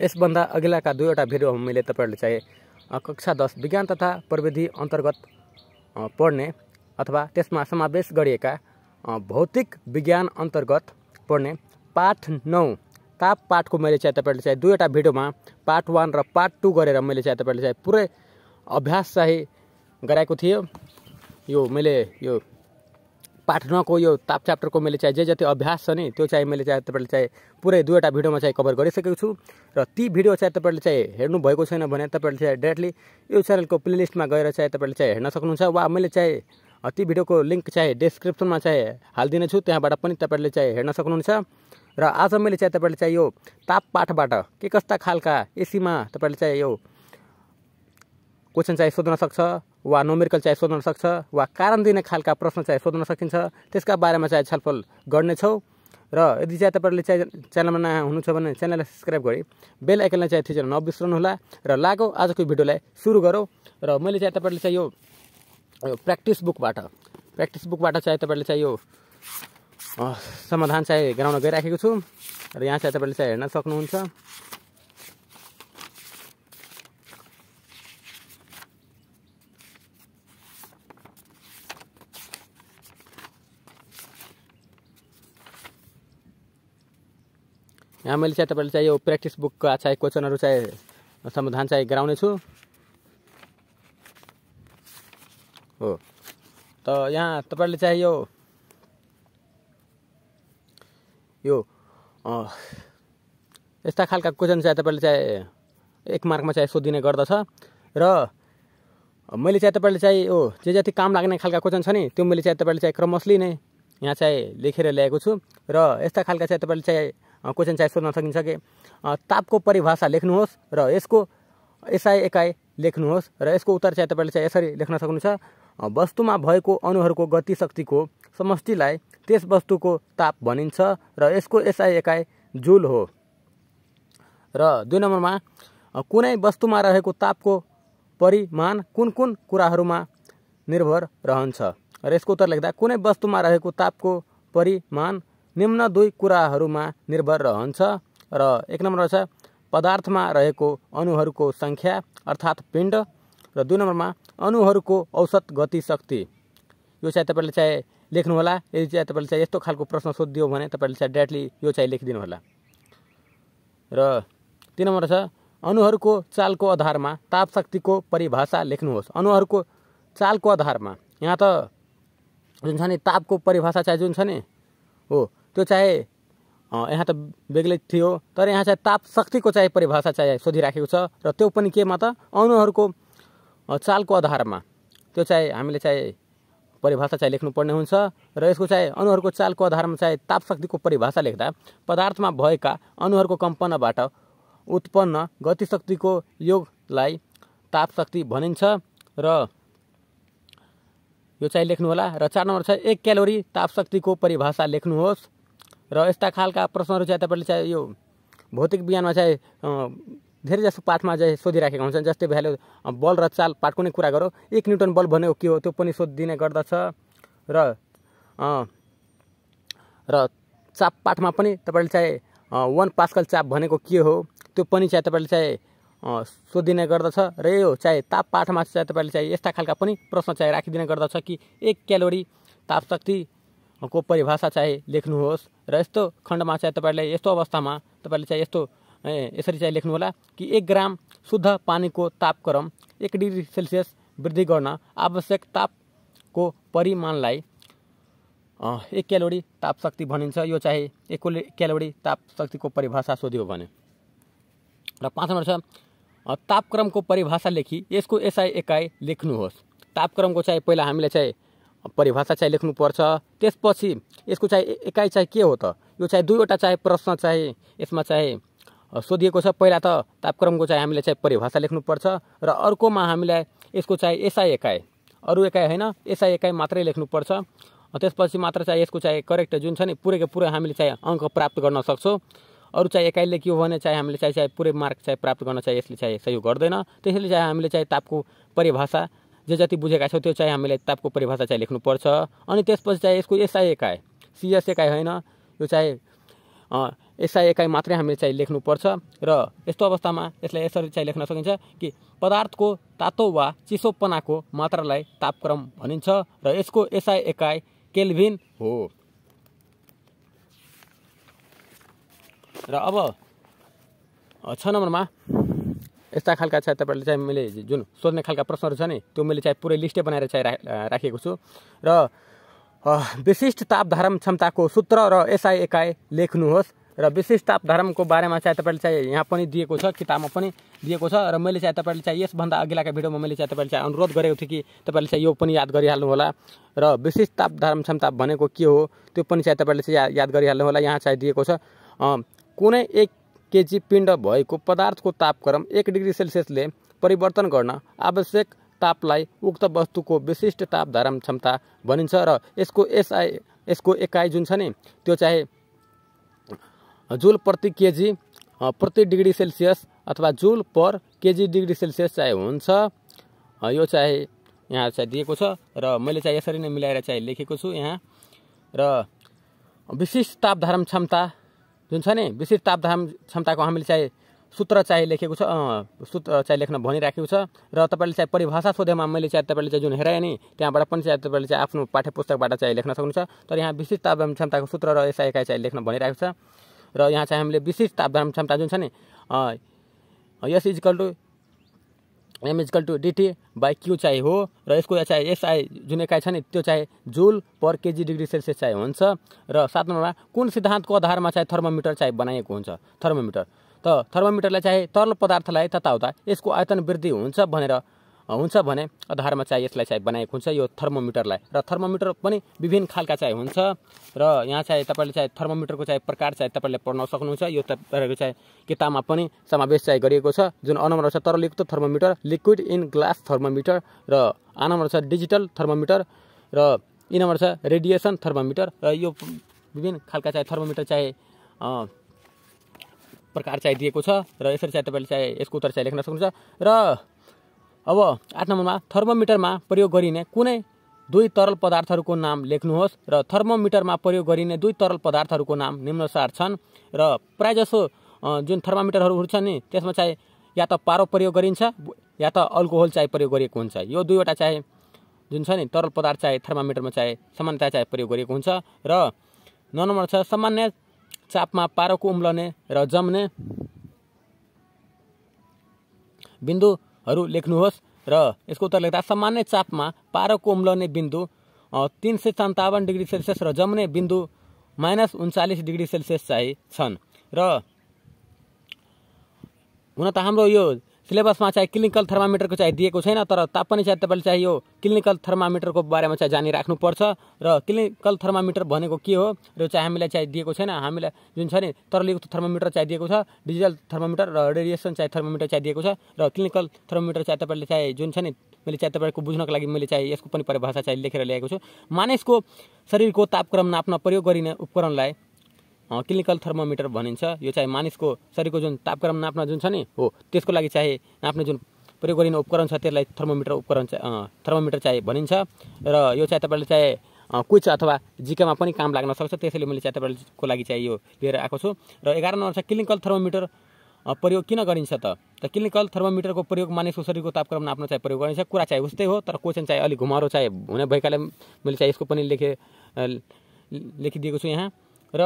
इस अगला का दुईवटा भिडियोहरू मैले तब तो चाहे कक्षा दस विज्ञान तथा प्रविधि अंतर्गत पढ़ने अथवा तेस में सवेश भौतिक विज्ञान अंतर्गत पढ़ने पाठ नौ ताप पाठको मैले चाहिँ तपाईँहरूले चाहिँ दुईवटा भिडियो में पार्ट वन र टू कर मैं चाहे तब पूरे अभ्यास चाहे कराई थी यो मैं ये पाठनको यो ताप च्याप्टरको मैले चाहिँ जे जति अभ्यास छ नि त्यो चाहिँ मैले चाहे तपाईँले चाहिँ पुरै दुईवटा भिडियोमा चाहिँ कभर गरिसकेको छु र ती भिडियो चाहिँ तपाईँले चाहिँ हेर्नु भएको छैन भने तपाईँले चाहिँ डाइरेक्टली यो च्यानलको प्लेलिस्टमा गएर चाहिँ तपाईँले चाहिँ हेर्न सक्नुहुन्छ वा मैले चाहिँ ती भिडियोको लिङ्क चाहिँ डिस्क्रिप्सनमा चाहिँ हालिदिनेछु त्यहाँबाट पनि तपाईँले चाहिँ हेर्न सक्नुहुन्छ र आज मैले चाहिँ तपाईँले चाहिँ यो ताप पाठबाट के कस्ता खालका एसीमा तपाईँले चाहिँ यो क्वेसन चाहिँ सोध्न सक्छ वा नोमेरिकल चाहे सोध्न सक्छ वा कारण दिने खालका प्रश्न चाहे सोध्न सकिन्छ त्यसका बारेमा चाहिँ छलफल गर्नेछौँ र यदि चाहिँ तपाईँहरूले चाहिँ च्यानलमा नयाँ हुनुहुन्छ भने च्यानललाई सब्सक्राइब गरी बेल आइकनलाई चाहिँ थिचेर नबिर्सनुहोला र लागौ आजको भिडियोलाई सुरु गरौँ र मैले चाहिँ तपाईँहरूले चाहिँ यो प्र्याक्टिस बुकबाट प्र्याक्टिस बुकबाट चाहिँ तपाईँहरूले चाहिँ यो समाधान चाहिँ गराउन गइराखेको छु र यहाँ चाहिँ तपाईँले चाहिँ हेर्न सक्नुहुन्छ यहाँ मैले चाहिँ तपाईँलाई चाहिँ यो प्र्याक्टिस बुकका चाहिँ क्वेसनहरू चाहिँ समाधान चाहिँ गराउने छु हो त यहाँ तपाईँले चाहिँ यो यो यस्ता खालका क्वेसन चाहिँ तपाईँले चाहिँ एक मार्कमा चाहिँ सोधिने गर्दछ र मैले चाहिँ तपाईँले चाहिँ यो जे जति काम लाग्ने खालका क्वेसन छ नि त्यो मैले चाहिँ तपाईँले चाहिँ क्रमशली नै यहाँ चाहिँ लेखेर ल्याएको छु र यस्ता खालका चाहिँ तपाईँले चाहिँ क्वेसन चाहिँ सोध्न सकिन्छ कि तापको परिभाषा लेख्नुहोस् र यसको एसआई एकाइ लेख्नुहोस् र यसको उत्तर चाहिँ तपाईँले चाहिँ यसरी लेख्न सक्नुहुन्छ वस्तुमा भएको अणुहरूको गति शक्तिको समष्टिलाई त्यस वस्तुको ताप भनिन्छ र यसको एसआई एकाइ जुल हो र दुई नम्बरमा कुनै वस्तुमा रहेको तापको परिमाण कुन कुन कुराहरूमा निर्भर रहन्छ र यसको उत्तर लेख्दा कुनै वस्तुमा रहेको तापको परिमाण निम्न दुई कुराहरूमा निर्भर रहन्छ र एक नम्बर छ पदार्थमा रहेको अणुहरूको सङ्ख्या अर्थात् पिण्ड र दुई नम्बरमा अणुहरूको औसत गति शक्ति यो चाहिँ तपाईँले चाहिँ लेख्नुहोला यदि चाहिँ तपाईँले चाहिँ यस्तो खालको प्रश्न सोधिदियो भने तपाईँले चाहिँ डाइरेक्टली यो चाहिँ लेखिदिनु होला र तिन नम्बर छ अणुहरूको चालको आधारमा ताप शक्तिको परिभाषा लेख्नुहोस् अणुहरूको चालको आधारमा यहाँ त जुन छ नि तापको परिभाषा चाहिँ जुन छ नि हो त्यो चाहे यहाँ त बेग्लै थियो तर यहाँ चाहिँ ताप शक्तिको चाहिँ परिभाषा चाहिँ सोधिराखेको छ र त्यो पनि केमा त अणुहरूको चालको आधारमा त्यो चाहिँ हामीले चाहिँ परिभाषा चाहिँ लेख्नुपर्ने हुन्छ र यसको चाहिँ अणुहरूको चालको आधारमा चाहिँ तापशक्तिको परिभाषा लेख्दा पदार्थमा भएका अणुहरूको कम्पनबाट उत्पन्न गतिशक्तिको योगलाई तापशक्ति भनिन्छ र यो चाहिँ लेख्नुहोला र चार नम्बर छ एक क्यालोरी तापशक्तिको परिभाषा लेख्नुहोस् र यस्ता खालका प्रश्नहरू चाहिँ तपाईँले चाहिँ यो भौतिक विज्ञानमा चाहिँ धेरै जसो पाठमा चाहिँ सोधिराखेका हुन्छन् जस्तै भ्यालु बल र चाल पाठको नै कुरा गरौँ एक न्युटन बल भनेको के हो त्यो पनि सोधिदिने गर्दछ र र चाप पाठमा पनि तपाईँले चाहिँ वान पास्कल चाप भनेको के हो त्यो पनि चाहिँ तपाईँले चाहिँ सोधिने गर्दछ र यो चाहे ताप पाठमा चाहिँ तपाईँले चाहिँ यस्ता खालका पनि प्रश्न चाहिँ राखिदिने गर्दछ कि एक क्यालोरी तापशक्ति को परिभाषा चाहे लेख्होस् रो खंड में चाहे तब यो अवस्था में तब यो इसी चाहे लेख्हला कि एक ग्राम शुद्ध पानी को तापक्रम एक डिग्री सेल्सि वृद्धि करना आवश्यक ताप को परिमाण एक ताप तापशक्ति भाई यो चाहे एक तापशक्ति को परिभाषा सोध्यो पांच नंबर तापक्रम को परिभाषा लेखी इसको एसआई लेख्होस् तापक्रम को चाहे पैला हमें चाहे परिभाषा चाहिँ लेख्नुपर्छ त्यसपछि यसको चाहिँ एकाइ चाहिँ के हो त यो चाहिँ दुईवटा चाहिँ प्रश्न चाहिँ यसमा चाहिँ सोधिएको छ पहिला त तापक्रमको चाहिँ हामीले चाहिँ परिभाषा लेख्नुपर्छ र अर्कोमा हामीलाई यसको चाहिँ एसआई एकाइ अरू एकाइ होइन एसआई एकाइ मात्रै लेख्नुपर्छ त्यसपछि मात्र चाहिँ यसको चाहिँ करेक्ट जुन छ नि पुरैको पुरै हामीले चाहिँ अङ्क प्राप्त गर्न सक्छौँ अरू चाहिँ एकाइले के हो भने चाहिँ हामीले चाहिँ चाहिँ पुरै मार्क चाहिँ प्राप्त गर्न चाहिँ यसले चाहिँ सहयोग गर्दैन त्यसैले चाहिँ हामीले चाहिँ तापको परिभाषा जे जति बुझेका छौँ त्यो चाहिँ हामीलाई तापको परिभाषा चाहिँ लेख्नुपर्छ अनि त्यसपछि चाहिँ यसको एसआई एकाइ सिएस एकाइ होइन यो चाहिँ एसआई एकाइ मात्रै हामीले चाहिँ लेख्नुपर्छ र यस्तो अवस्थामा यसलाई यसरी चाहिँ लेख्न सकिन्छ कि पदार्थको तातो वा चिसोपनाको मात्रालाई तापक्रम भनिन्छ र यसको एसआई एकाइ केल्भिन हो र अब छ नम्बरमा यस्ता खालका चाहिँ तपाईँहरूले चाहिँ मैले जुन सोध्ने खालका प्रश्नहरू छ नि त्यो मैले चाहिँ पुरै लिस्टै बनाएर चाहिँ राखेको छु र विशिष्ट ताप धारम क्षमताको सूत्र र एसआई एकाइ लेख्नुहोस् र विशिष्ट ताप धारमको बारेमा चाहिँ तपाईँले चाहिँ यहाँ पनि दिएको छ किताबमा पनि दिएको छ र मैले चाहिँ तपाईँले चाहिँ यसभन्दा अघिल्लाको भिडियोमा मैले चाहिँ तपाईँले चाहिँ अनुरोध गरेको थिएँ कि तपाईँले चाहिँ यो पनि याद गरिहाल्नु होला र विशिष्ट ताप धारम क्षमता भनेको के हो त्यो पनि चाहिँ तपाईँले चाहिँ याद गरिहाल्नु होला यहाँ चाहिँ दिएको छ कुनै एक केजी पिण्ड भएको पदार्थको तापक्रम एक डिग्री सेल्सियसले परिवर्तन गर्न आवश्यक तापलाई उक्त वस्तुको विशिष्ट ताप धारण क्षमता भनिन्छ र यसको एसआई यसको एकाइ जुन छ नि त्यो चाहिँ जुल प्रति केजी प्रति डिग्री सेल्सियस अथवा joule per KG degree Celsius चाहिँ हुन्छ यो चाहिँ यहाँ चाहिँ दिएको छ र मैले चाहिँ यसरी नै मिलाएर चाहिँ लेखेको छु यहाँ र विशिष्ट ताप धारण क्षमता जुन छ नि विशिष्ट तापधाम क्षमताको हामीले चाहिँ सूत्र चाहिँ लेखेको छ सूत्र चाहिँ लेख्न भनिराखेको छ र तपाईँले चाहिँ परिभाषा सोधेमा मैले चाहिँ तपाईँले चाहिँ जुन हेराएँ नि त्यहाँबाट पनि चाहिँ तपाईँले चाहिँ आफ्नो पाठ्य पुस्तकबाट चाहिँ लेख्न सक्नुहुन्छ तर यहाँ विशिष्ट तापधाम क्षमताको सूत्र र यसलाई एकाइ चाहिँ लेख्न भनिरहेको छ र यहाँ चाहिँ हामीले विशिष्ट तापधाम क्षमता जुन छ नि यस इजकल टु एमएजकल टु डिटी बाई क्यु चाहिँ हो र यसको चाहिँ एसआई जुन एकाइ छ नि त्यो चाहिँ joule per KG degree Celsius चाहिँ हुन्छ र सात नम्बरमा कुन सिद्धान्तको आधारमा चाहिँ थर्मोमिटर चाहिँ बनाइएको हुन्छ थर्मोमिटर त थर्मोमिटरलाई चाहिँ तरल पदार्थलाई तताउता यसको आयतन वृद्धि हुन्छ भनेर हुन्छ भने आधारमा चाहिँ यसलाई चाहिँ बनाएको हुन्छ यो थर्मोमिटरलाई र थर्मोमिटर पनि विभिन्न खालका चाहिँ हुन्छ र यहाँ चाहिँ तपाईँले चाहिँ थर्मोमिटरको चाहिँ प्रकार चाहिँ तपाईँले पढ्न सक्नुहुन्छ यो तपाईँहरूको चाहिँ किताबमा पनि समावेश चाहिँ गरिएको छ जुन अनम्बर छ तरलयुक्त thermometer liquid in glass thermometer र आनम्बर छ डिजिटल थर्मोमिटर र यी नम्बर छ रेडिएसन थर्मोमिटर र यो विभिन्न खालका चाहिँ थर्मोमिटर चाहिँ प्रकार चाहिँ दिएको छ र यसरी चाहिँ तपाईँले चाहिँ यसको उत्तर चाहिँ लेख्न सक्नुहुन्छ र अब आठ नम्बरमा थर्मोमिटरमा प्रयोग गरिने कुनै दुई तरल पदार्थहरूको नाम लेख्नुहोस् र थर्मोमिटरमा प्रयोग गरिने दुई तरल पदार्थहरूको नाम निम्नसार छन् र जसो जुन थर्मोमिटरहरू छन् नि त्यसमा चाहिँ या त पारो प्रयोग गरिन्छ या त अल्कोहोल चाहिँ प्रयोग गरिएको हुन्छ यो दुईवटा चाहिँ जुन छ नि तरल पदार्थ चाहिँ थर्मामिटरमा चाहिँ सामान्यतया चाहिँ प्रयोग गरिएको हुन्छ र नौ नम्बर छ सामान्य चापमा पारोको उम्लने र जम्ने बिन्दु हरू लेख्नुहोस् र यसको उत्तर लेख्दा सामान्य चापमा पारको उम्लने बिन्दु तिन सय सन्ताउन्न डिग्री सेल्सियस र जम्ने बिन्दु माइनस उन्चालिस डिग्री सेल्सियस चाहिँ छन् र हुन त हाम्रो यो सिलेबसमा चाहिँ क्लिनिकल थर्मामिटरको चाहिँ दिएको छैन तर तापनि चाहिँ तपाईँले चाहिँ यो क्लिनिकल थर्मामिटरको बारेमा चाहिँ जानी राख्नुपर्छ र क्लिनिकल थर्मामिटर भनेको के हो र चाहिँ हामीलाई चाहिँ दिएको छैन हामीलाई जुन छ नि तरलयुक्त थर्मामिटर चाहिँ दिएको छ डिजिटल थर्मामिटर र रेडिएसन चाहिँ थर्मामिटर चाहिँ दिएको छ र क्लिनिकल थर्मामिटर चाहिँ तपाईँले चाहिँ जुन छ नि मैले चाहिँ तपाईँको बुझ्नको लागि मैले चाहिँ यसको पनि परिभाषा चाहिँ लेखेर ल्याएको छु मानिसको शरीरको तापक्रम नाप्न प्रयोग गरिने उपकरणलाई क्लिनिकल थर्मोमिटर भनिन्छ यो चाहिँ मानिसको शरीरको जुन तापक्रम नाप्न जुन छ नि हो त्यसको लागि चाहिँ नाप्ने जुन प्रयोग गरिने उपकरण छ त्यसलाई थर्मोमिटर उपकरण थर्मोमिटर चाहिँ भनिन्छ र यो चाहिँ तपाईँले चाहे कुच अथवा जिकामा पनि काम लाग्न सक्छ त्यसैले मैले चाहिँ तपाईँको लागि चाहिँ यो लिएर आएको छु र एघार नम्बर छ क्लिनिकल थर्मोमिटर प्रयोग किन गरिन्छ त त क्लिनिकल थर्मोमिटरको प्रयोग मानिसको शरीरको तापक्रम नाप्न चाहिँ प्रयोग गरिन्छ कुरा चाहिँ उस्तै हो तर क्वेसन चाहिँ अलिक घुमारो चाहिँ हुने भएकाले मैले चाहिँ यसको पनि लेखे लेखिदिएको छु यहाँ र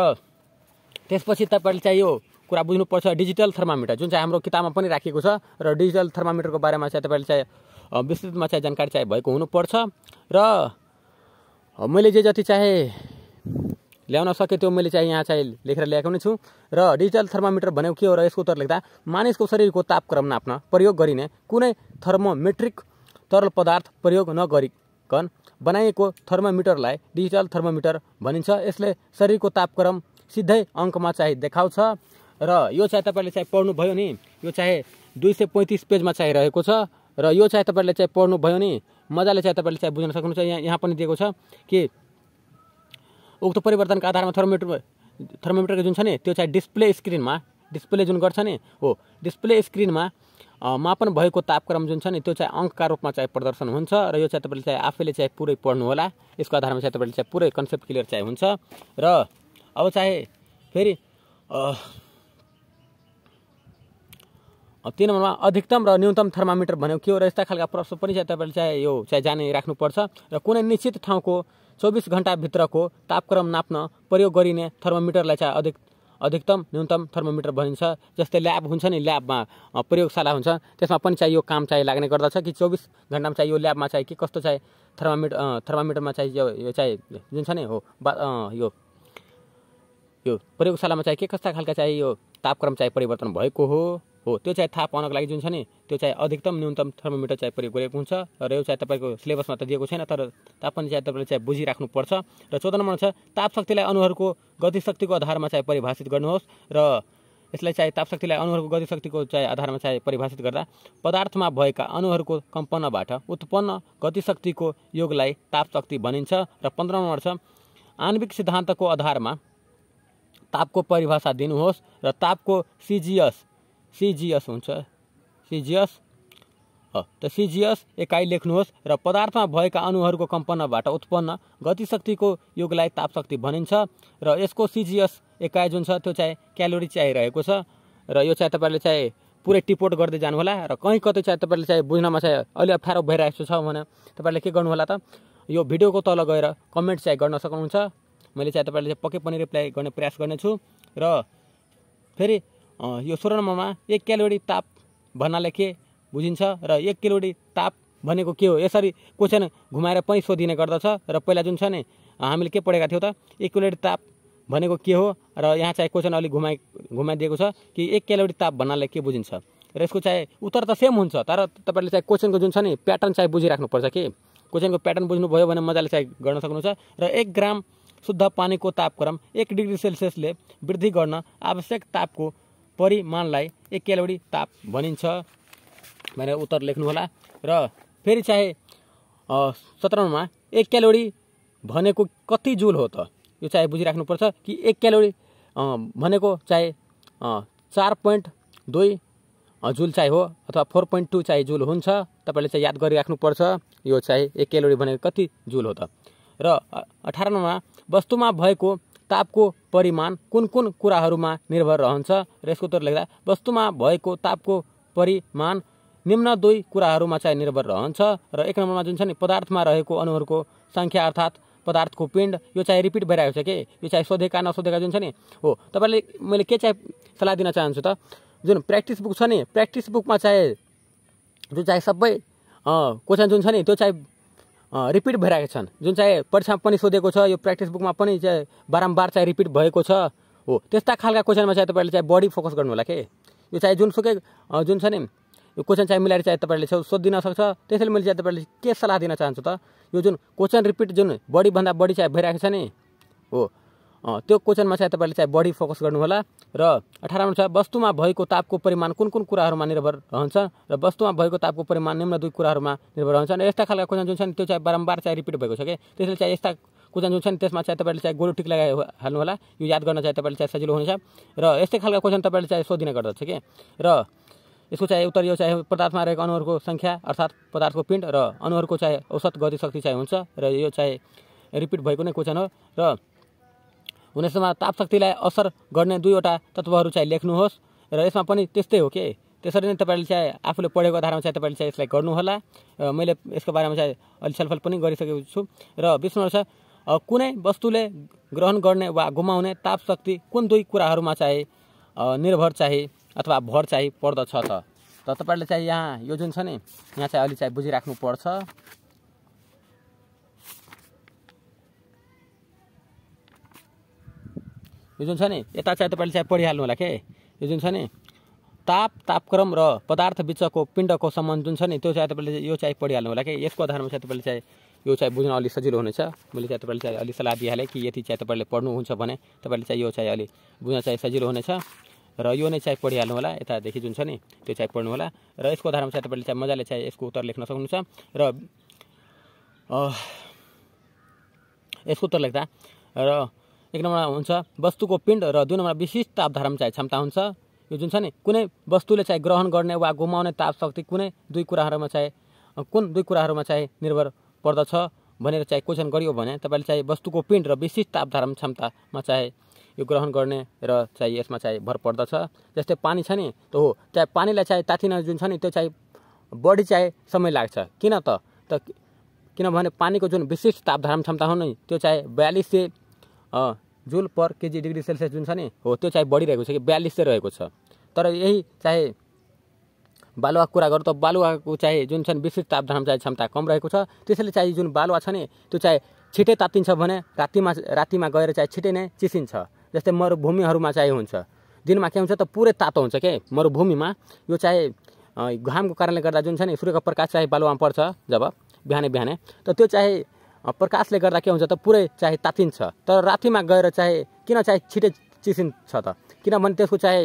त्यसपछि तपाईँले चाहिँ यो कुरा बुझ्नुपर्छ डिजिटल थर्मामिटर जुन चाहिँ हाम्रो किताबमा पनि राखिएको छ र डिजिटल थर्मामिटरको बारेमा चाहिँ तपाईँले चाहिँ विस्तृतमा चाहिँ जानकारी चाहिँ भएको हुनुपर्छ र मैले जे जति चाहे ल्याउन सकेँ त्यो मैले चाहिँ यहाँ चाहिँ लेखेर ल्याएको नै छु र डिजिटल थर्मामिटर भनेको के हो र यसको उत्तर लेख्दा मानिसको शरीरको तापक्रम नाप्न प्रयोग गरिने कुनै थर्मोमेट्रिक तरल पदार्थ प्रयोग नगरिकन बनाइएको थर्मोमिटरलाई डिजिटल थर्मोमिटर भनिन्छ यसले शरीरको तापक्रम सिधै अङ्कमा चाहिँ देखाउँछ र यो चाहिँ तपाईँले चाहिँ पढ्नुभयो नि यो चाहिँ दुई सय पैँतिस पेजमा चाहिँ रहेको छ र यो चाहिँ तपाईँले चाहिँ पढ्नुभयो नि मजाले चाहिँ तपाईँले चाहिँ बुझ्न सक्नुहुन्छ यहाँ यहाँ पनि दिएको छ कि उक्त परिवर्तनको आधारमा थर्मोमिटर थर्मोमिटरको जुन छ नि त्यो चाहिँ डिस्प्ले स्क्रिनमा डिस्प्ले जुन गर्छ नि हो डिस्प्ले स्क्रिनमा मापन भएको तापक्रम जुन छ नि त्यो चाहिँ अङ्कका रूपमा चाहिँ प्रदर्शन हुन्छ र यो चाहिँ तपाईँले चाहिँ आफैले चाहिँ पुरै पढ्नु होला यसको आधारमा चाहिँ तपाईँले चाहिँ पुरै कन्सेप्ट क्लियर चाहिँ हुन्छ र अब चाहे फेरि तिन नम्बरमा अधिकतम र न्यूनतम थर्मामिटर भनेको के हो र यस्ता खालका प्रश्न पनि चाहिँ तपाईँले चाहे यो चाहिँ जाने राख्नुपर्छ र कुनै निश्चित ठाउँको चौबिस घन्टाभित्रको तापक्रम नाप्न प्रयोग गरिने थर्मोमिटरलाई चाहिँ अधिक अधिकतम न्यूनतम थर्मोमिटर भनिन्छ जस्तै ल्याब हुन्छ नि ल्याबमा प्रयोगशाला हुन्छ त्यसमा पनि चाहिँ यो काम चाहिँ लाग्ने गर्दछ कि चौबिस घन्टामा चाहिँ यो ल्याबमा चाहिँ के कस्तो चाहिँ थर्मामिटर थर्मामिटरमा चाहिँ यो चाहिँ जुन छ नि हो यो यो प्रयोगशालामा चाहिँ के कस्ता खालका चाहिँ यो तापक्रम चाहिँ परिवर्तन भएको हो हो त्यो चाहिँ थाहा पाउनको लागि जुन छ नि त्यो चाहिँ अधिकतम न्यूनतम थर्मोमिटर चाहिँ प्रयोग गरेको हुन्छ र यो चाहिँ तपाईँको सिलेबसमा त दिएको छैन तर तापनि चाहिँ तपाईँले चाहिँ बुझिराख्नुपर्छ र चौध नम्बर छ तापशक्तिलाई अनुहारको गतिशक्तिको आधारमा चाहिँ परिभाषित गर्नुहोस् र यसलाई चाहिँ तापशक्तिलाई अनुहारको गतिशक्तिको चाहिँ आधारमा चाहिँ परिभाषित गर्दा पदार्थमा भएका अनुहरूको कम्पनबाट उत्पन्न गतिशक्तिको योगलाई तापशक्ति भनिन्छ र पन्ध्र नम्बर छ आणविक सिद्धान्तको आधारमा तापको परिभाषा दिनुहोस् र तापको सिजिएस सिजिएस हुन्छ सिजिएस त सिजिएस एकाइ लेख्नुहोस् र पदार्थमा भएका अणुहरूको कम्पनबाट उत्पन्न गतिशक्तिको योगलाई तापशक्ति भनिन्छ र यसको सिजिएस एकाइ जुन छ त्यो चाहिँ क्यालोरी चाहिरहेको छ र यो चाहिँ तपाईँले चाहिँ पुरै टिपोट गर्दै जानुहोला र कहीँ कतै चाहिँ तपाईँले चाहिँ बुझ्नमा चाहिँ अलि अप्ठ्यारो भइरहेको छ भने तपाईँले के गर्नुहोला त यो भिडियोको तल गएर कमेन्ट चाहिँ गर्न सक्नुहुन्छ मैले चाहिँ तपाईँले चाहिँ पक्कै पनि रिप्लाई गर्ने प्रयास गर्नेछु र फेरि यो सोह्र नम्बरमा एक क्यालोरी ताप भन्नाले के बुझिन्छ र एक क्यालोरी ताप भनेको के हो यसरी क्वेसन घुमाएर पनि सोधिने गर्दछ र पहिला जुन छ नि हामीले के पढेका थियौँ त एक क्यालोरी ताप भनेको के हो र यहाँ चाहिँ क्वेसन अलिक घुमाइ घुमाइदिएको छ कि एक क्यालोरी ताप भन्नाले के बुझिन्छ र यसको चाहिँ उत्तर त सेम हुन्छ तर तपाईँले चाहिँ क्वेसनको जुन छ नि प्याटर्न चाहिँ बुझिराख्नुपर्छ कि क्वेसनको प्याटर्न बुझ्नुभयो भने मजाले चाहिँ गर्न सक्नुहुन्छ र एक ग्राम शुद्ध पानीको तापक्रम एक डिग्री सेल्सियसले वृद्धि गर्न आवश्यक तापको परिमाणलाई एक क्यालोरी ताप भनिन्छ भनेर उत्तर लेख्नुहोला र फेरि चाहे सत्रमा एक क्यालोरी भनेको कति जुल हो त यो चाहे बुझिराख्नुपर्छ कि एक क्यालोरी भनेको चाहे चार पोइन्ट दुई जुल चाहिँ हो अथवा फोर पोइन्ट टू चाहिँ जुल हुन्छ तपाईँले चाहिँ याद गरिराख्नुपर्छ चा। यो चाहिँ एक क्यालोरी भनेको कति जुल हो त र अठार नम्बरमा वस्तुमा भएको तापको परिमाण कुन कुन कुराहरूमा निर्भर रहन्छ र यसको उत्तर लेख्दा वस्तुमा भएको तापको परिमाण निम्न दुई कुराहरूमा चाहिँ निर्भर रहन्छ र एक नम्बरमा जुन छ नि पदार्थमा रहेको अनुहरूको सङ्ख्या अर्थात् पदार्थको पिण्ड यो चाहिँ रिपिट भइरहेको छ कि यो चाहिँ सोधेका नसोधेका जुन छ नि हो तपाईँले मैले के चाहिँ सल्लाह दिन चाहन्छु त जुन प्र्याक्टिस बुक छ नि प्र्याक्टिस बुकमा चाहिँ जुन चाहिँ सबै क्वेसन जुन छ नि त्यो चाहिँ रिपिट भइरहेका छन् जुन चाहिँ परीक्षामा पनि सोधेको छ यो प्र्याक्टिस बुकमा पनि चाहिँ बारम्बार चाहिँ रिपिट भएको छ हो त्यस्ता खालका क्वेसनमा चाहिँ तपाईँले चाहिँ बढी फोकस गर्नु होला के यो चाहिँ जुनसुकै जुन छ नि यो क्वेसन चाहिँ मिलाएर चाहिँ तपाईँले सोधिदिन सक्छ त्यसैले मैले चाहिँ तपाईँले के सल्लाह दिन चाहन्छु त यो जुन क्वेसन रिपिट जुन बढीभन्दा बढी चाहिँ भइरहेको छ नि हो त्यो क्वेसनमा चाहिँ तपाईँले चाहिँ बढी फोकस गर्नुहोला र अठारमा छ वस्तुमा भएको तापको परिमाण कुन कुन कुराहरूमा निर्भर रहन्छ र वस्तुमा भएको तापको परिमाण निम्न दुई कुराहरूमा निर्भर रहन्छ र यस्ता खालका क्वेसन जुन छन् त्यो चाहिँ बारम्बार चाहिँ रिपिट भएको छ कि त्यसले चाहिँ यस्ता क्वेसन जुन छ नि त्यसमा चाहिँ तपाईँले चाहिँ गोलो टिक लगाइ हाल्नुहोला यो याद गर्न चाहिँ तपाईँले चाहिँ सजिलो हुनेछ र यस्तै खालको क्वेसन तपाईँले चाहिँ सोधिने गर्दछ कि र यसको चाहिँ उत्तर यो चाहे पदार्थमा रहेको अनुहरूको सङ्ख्या अर्थात् पदार्थको पिण्ड र अनुहरूको चाहे औसत गतिशक्ति चाहिँ हुन्छ र यो चाहे रिपिट भएको नै क्वेसन हो र हुनेसम्म तापशक्तिलाई असर गर्ने दुईवटा तत्त्वहरू चाहिँ लेख्नुहोस् र यसमा पनि त्यस्तै हो कि त्यसरी नै तपाईँले चाहिँ आफूले पढेको आधारमा चाहिँ तपाईँले चाहिँ यसलाई गर्नुहोला मैले यसको बारेमा चाहिँ अलि छलफल पनि गरिसकेको छु र विष्णु छ कुनै वस्तुले ग्रहण गर्ने वा गुमाउने तापशक्ति कुन दुई कुराहरूमा चाहिँ निर्भर चाहिँ अथवा भर चाहिँ पर्दछ त र तपाईँले चाहिँ यहाँ यो जुन छ नि यहाँ चाहिँ अलि चाहिँ बुझिराख्नु पर्छ यो जुन छ नि यता चाहिँ तपाईँले चाहिँ पढिहाल्नु होला के यो जुन छ नि ताप तापक्रम र पदार्थ बिचको पिण्डको सम्बन्ध जुन छ नि त्यो चाहिँ तपाईँले यो चाहिँ पढिहाल्नु होला कि यसको आधारमा चाहिँ तपाईँले चाहिँ यो चाहिँ बुझ्न अलिक सजिलो हुनेछ मैले चाहिँ तपाईँले चाहिँ अलिक सल्लाह दिइहालेँ कि यति चाहिँ तपाईँले पढ्नुहुन्छ भने तपाईँले चाहिँ यो चाहिँ अलिक बुझ्न चाहिँ सजिलो हुनेछ र यो नै चाहिँ पढिहाल्नु होला यतादेखि जुन छ नि त्यो चाहिँ पढ्नु होला र यसको आधारमा चाहिँ तपाईँले चाहिँ मजाले चाहिँ यसको उत्तर लेख्न सक्नुहुन्छ र यसको उत्तर लेख्दा र एक नम्बरमा हुन्छ वस्तुको पिण्ड र दुई नम्बरमा विशिष्ट तापधारामा चाहिँ क्षमता हुन्छ यो जुन छ नि कुनै वस्तुले चाहिँ ग्रहण गर्ने वा गुमाउने ताप शक्ति कुनै दुई कुराहरूमा चाहे कुन दुई कुराहरूमा चाहिँ निर्भर पर्दछ भनेर चाहिँ क्वेसन गरियो भने तपाईँले चाहिँ वस्तुको पिण्ड र विशिष्ट तापधारण क्षमतामा चाहे यो ग्रहण गर्ने र चाहिँ यसमा चाहिँ भर पर्दछ जस्तै पानी छ नि त हो चाहे पानीलाई चाहिँ तातिन जुन छ नि त्यो चाहिँ बढी चाहे समय लाग्छ किन त त किनभने पानीको जुन विशिष्ट तापधारण क्षमता हो नि त्यो चाहे बयालिस सय joule per KG degree Celsius जुन छ नि हो त्यो चाहिँ बढिरहेको छ कि बयालिस चाहिँ रहेको छ तर यही चाहे बालुवाको कुरा गरौँ त बालुवाको चाहिँ जुन छन् विशिष्ट तापधान चाहिँ क्षमता कम रहेको छ त्यसैले चाहिँ जुन बालुवा छ नि त्यो चाहिँ छिटै तातिन्छ भने रातिमा रातिमा गएर चाहिँ छिटै नै चिसिन्छ जस्तै मरुभूमिहरूमा चाहिँ हुन्छ दिनमा के हुन्छ त पुरै तातो हुन्छ के मरुभूमिमा यो चाहे घामको कारणले गर्दा जुन छ नि सूर्यको प्रकाश चाहिँ बालुवामा पर्छ जब बिहानै बिहानै त त्यो चाहिँ प्रकाशले गर्दा के हुन्छ त पुरै चाहे तातिन्छ तर रातिमा गएर चाहे किन चाहे छिटै चिसिन्छ त किनभने त्यसको चाहे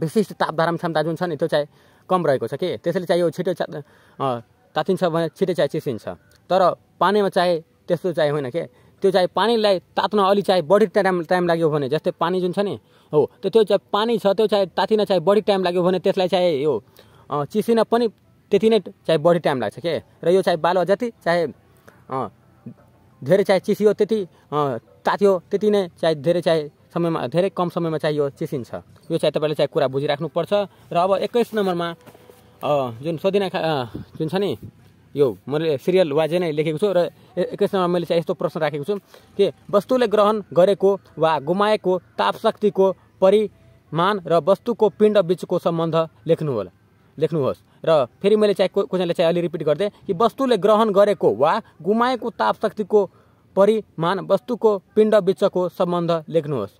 विशिष्ट तापधारण क्षमता जुन छ नि त्यो चाहे कम रहेको छ कि त्यसैले चाहिँ यो छिटो तातिन्छ भने छिटै चाहे चिसिन्छ तर पानीमा चाहे त्यस्तो चाहे होइन के त्यो चाहे पानीलाई तात्न अलि चाहे बढी टाइम टाइम लाग्यो भने जस्तै पानी जुन छ नि हो त्यो त्यो चाहिँ पानी छ त्यो चाहे तातिन चाहे बढी टाइम लाग्यो भने त्यसलाई चाहे यो चिसिन पनि त्यति नै चाहे बढी टाइम लाग्छ के र यो चाहे बालुवा जति चाहे धेरै चाहे चिसियो त्यति तात्यो त्यति नै चाहे धेरै चाहे समयमा धेरै कम समयमा चाहिँ यो चिसिन्छ यो चाहिँ तपाईँले चाहिँ कुरा बुझिराख्नुपर्छ र अब एक्काइस नम्बरमा जुन सोधिना जुन छ नि यो मैले सिरियल वाजे नै लेखेको छु र एक्काइस नम्बरमा मैले चाहिँ यस्तो प्रश्न राखेको छु कि वस्तुले ग्रहण गरेको वा गुमाएको तापशक्तिको परिमाण र वस्तुको पिण्ड बिचको सम्बन्ध होला लेख्नुहोस् र फेरि मैले चाहिँ क्वेसनलाई चाहिँ अलि रिपिट गर्दै कि वस्तुले ग्रहण गरेको वा गुमाएको तापशक्तिको परिमाण वस्तुको पिण्ड बिचको सम्बन्ध लेख्नुहोस्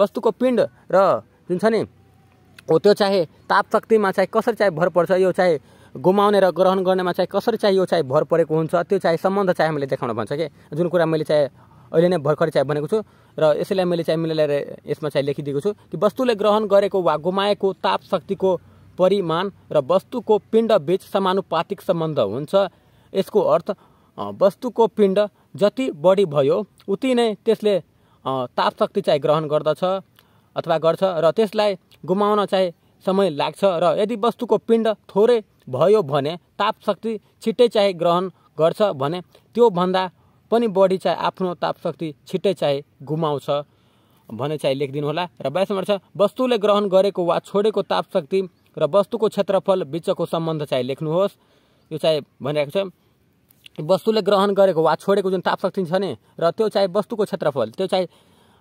वस्तुको पिण्ड र जुन छ नि हो त्यो चाहिँ तापशक्तिमा चाहिँ कसरी चाहिँ भर पर्छ यो चाहे गुमाउने र ग्रहण गर्नेमा चाहिँ कसरी चाहिँ यो चाहिँ भर परेको हुन्छ त्यो चाहिँ सम्बन्ध चाहिँ मैले देखाउन भन्छ कि जुन कुरा मैले चाहे अहिले नै भर्खरै चाहिँ भनेको छु र यसैलाई मैले चाहिँ मिलाएर यसमा चाहिँ लेखिदिएको छु कि वस्तुले ग्रहण गरेको वा गुमाएको तापशक्तिको परिमाण र वस्तुको पिण्डबीच समानुपातिक सम्बन्ध हुन्छ यसको अर्थ वस्तुको पिण्ड जति बढी भयो उति नै त्यसले तापशक्ति चाहिँ ग्रहण गर्दछ अथवा गर्छ र त्यसलाई गुमाउन चाहिँ समय लाग्छ र यदि वस्तुको पिण्ड थोरै भयो भने तापशक्ति छिट्टै चाहिँ ग्रहण गर्छ भने त्योभन्दा पनि बढी चाहिँ आफ्नो तापशक्ति छिट्टै चाहिँ गुमाउँछ भने चाहिँ लेखिदिनुहोला र बाइस नम्बर छ वस्तुले ग्रहण गरेको वा छोडेको तापशक्ति र वस्तुको क्षेत्रफल बिचको सम्बन्ध चाहिँ लेख्नुहोस् यो चाहिँ भनिरहेको छ वस्तुले ग्रहण गरेको वा छोडेको जुन तापशक्ति छ नि र त्यो चाहे वस्तुको क्षेत्रफल त्यो चाहे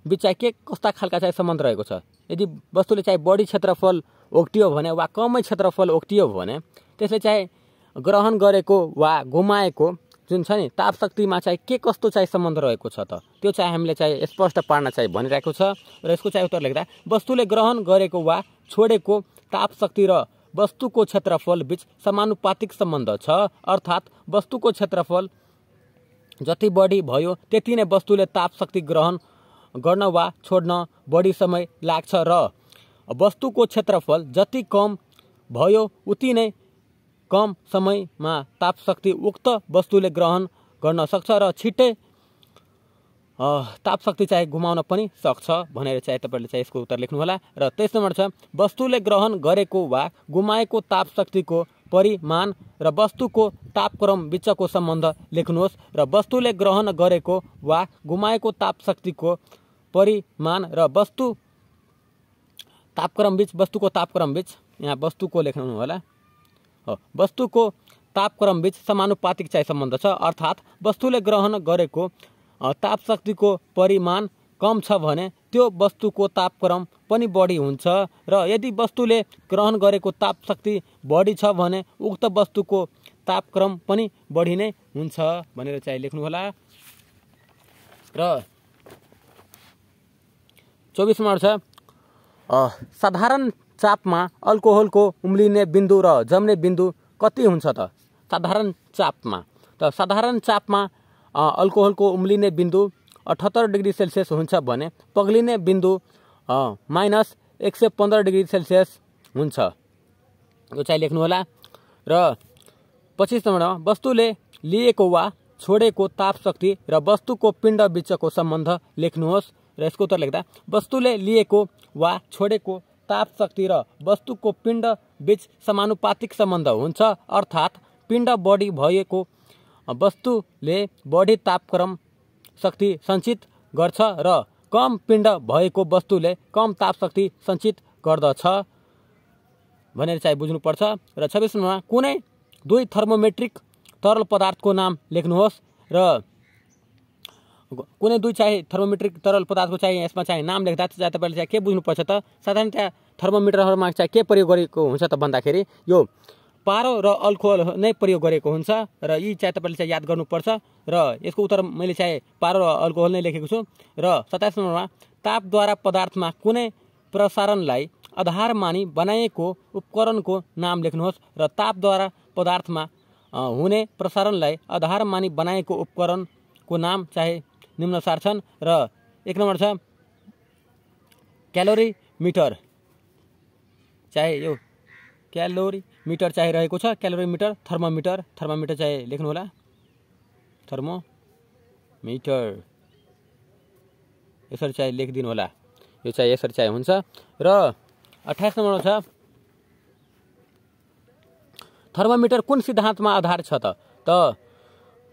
बिच चाहिँ के कस्ता खालका चाहिँ सम्बन्ध रहेको छ यदि वस्तुले चाहे बढी क्षेत्रफल ओक्टियो भने वा कमै क्षेत्रफल ओक्टियो भने त्यसले चाहे ग्रहण गरेको वा घुमाएको जुन छ नि तापशक्तिमा चाहिँ के कस्तो चाहिँ सम्बन्ध रहेको छ त त्यो चाहिँ हामीले चाहिँ स्पष्ट पार्न चाहिँ भनिरहेको छ र यसको चाहिँ उत्तर लेख्दा वस्तुले ग्रहण गरेको वा छोडेको ताप शक्ति र वस्तुको क्षेत्रफल बीच समानुपातिक सम्बन्ध छ अर्थात् वस्तुको क्षेत्रफल जति बढी भयो त्यति नै वस्तुले ताप शक्ति ग्रहण गर्न वा छोड्न बढी समय लाग्छ र वस्तुको क्षेत्रफल जति कम भयो उति नै कम समयमा तापशक्ति उक्त वस्तुले ग्रहण गर्न सक्छ र छिट्टै तापशक्ति चाहे घुमाउन पनि सक्छ भनेर चाहिँ तपाईँले चाहिँ यसको उत्तर लेख्नुहोला र त्यस नम्बर छ वस्तुले ग्रहण गरेको वा गुमाएको तापशक्तिको परिमाण र वस्तुको तापक्रम बिचको सम्बन्ध लेख्नुहोस् र वस्तुले ग्रहण गरेको वा गुमाएको तापशक्तिको परिमाण र वस्तु तापक्रम बिच वस्तुको तापक्रम बिच यहाँ वस्तुको लेख्नु होला हो वस्तुको तापक्रम बिच समानुपातिक चाहिँ सम्बन्ध छ अर्थात् वस्तुले ग्रहण गरेको तापशक्तिको परिमाण कम छ भने त्यो वस्तुको तापक्रम पनि बढी हुन्छ र यदि वस्तुले ग्रहण गरेको तापशक्ति बढी छ भने उक्त वस्तुको तापक्रम पनि बढी नै हुन्छ भनेर चाहिँ लेख्नुहोला र चौबिसमा छ साधारण चापमा अल्कोहलको उम्लिने बिन्दु र जम्ने बिन्दु कति हुन्छ त साधारण चापमा त साधारण चापमा को उम्लिने बिंदु अठहत्तर डिग्री सेल्सियस होने पग्लिने बिंदु माइनस एक सौ पंद्रह डिग्री सेल्सियस हो चाहे चाहिँ रचीस नंबर वस्तु ने वस्तुले वा छोड़े ताप शक्ति र वस्तुको पिण्ड बिचको सम्बन्ध लेख्नुहोस् र यसको उत्तर वस्तु ने लिएको वा छोड़े ताप शक्ति र वस्तुको पिण्ड बिच समानुपातिक सम्बन्ध हुन्छ अर्थात् बढी वस्तुले बढी तापक्रम शक्ति सञ्चित गर्छ र कम पिण्ड भएको वस्तुले कम ताप शक्ति सञ्चित गर्दछ भनेर चाहिँ बुझ्नुपर्छ र छब्बिस नम्बरमा कुनै दुई थर्मोमेट्रिक तरल पदार्थको नाम लेख्नुहोस् र कुनै दुई चाहिँ थर्मोमेट्रिक तरल पदार्थको चाहिँ यसमा चाहिँ नाम लेख्दा चाहिँ तपाईँले चाहिँ के बुझ्नुपर्छ त साधारणतया थर्मोमिटरहरूमा चाहिँ के प्रयोग गरेको हुन्छ त भन्दाखेरि यो पारो र अल्कोहल नै प्रयोग गरेको हुन्छ र यी चाहिँ तपाईँले चाहिँ याद गर्नुपर्छ र यसको उत्तर मैले चाहिँ पारो र अल्कोहल नै लेखेको छु र सत्ताइस नम्बरमा तापद्वारा पदार्थमा कुनै प्रसारणलाई आधार मानि बनाइएको उपकरणको नाम लेख्नुहोस् र तापद्वारा पदार्थमा हुने प्रसारणलाई आधार मानि बनाएको उपकरणको नाम चाहे निम्नसार छन् र एक नम्बर छ क्यालोरी मिटर चाहे यो क्यालोरी मिटर चाहिरहेको छ क्यालोरी मिटर थर्मोमिटर थर्मोमिटर चाहिँ लेख्नु होला थर्मो मिटर यसरी चाहिँ लेखिदिनु होला यो चाहिँ यसरी चाहिँ हुन्छ र अठाइस नम्बरमा छ थर्मोमिटर कुन सिद्धान्तमा आधारित छ त त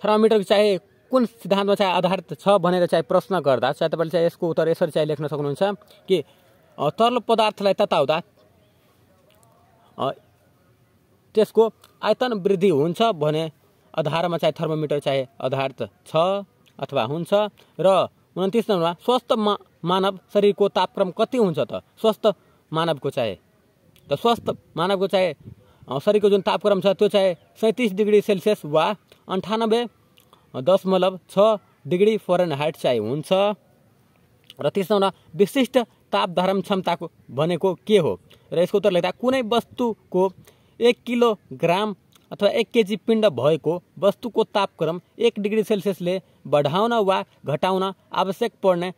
थर्मोमिटर चाहिँ कुन सिद्धान्तमा चाहिँ आधारित छ भनेर चाहिँ प्रश्न गर्दा चाहिँ तपाईँले चाहिँ यसको उत्तर यसरी चाहिँ लेख्न सक्नुहुन्छ कि तरल पदार्थलाई तताउँदा त्यसको आयतन वृद्धि हुन्छ भने आधारमा चाहे थर्मोमिटर चाहे आधार त छ अथवा हुन्छ र उन्तिस नम्बरमा स्वस्थ मा मानव शरीरको तापक्रम कति हुन्छ त स्वस्थ मानवको चाहे त स्वस्थ मानवको चाहे शरीरको जुन तापक्रम छ त्यो चाहे सैँतिस डिग्री सेल्सियस वा अन्ठानब्बे दशमलव छ डिग्री फरेन हाइट चाहिँ हुन्छ र नम्बर विशिष्ट तापधारण क्षमताको भनेको के हो र यसको उत्तर लेख्दा कुनै वस्तुको एक किलोग्राम अथवा एक केजी पिंड भएको को तापक्रम एक डिग्री सेल्सियसले बढाउन वा घटाउन आवश्यक पर्ने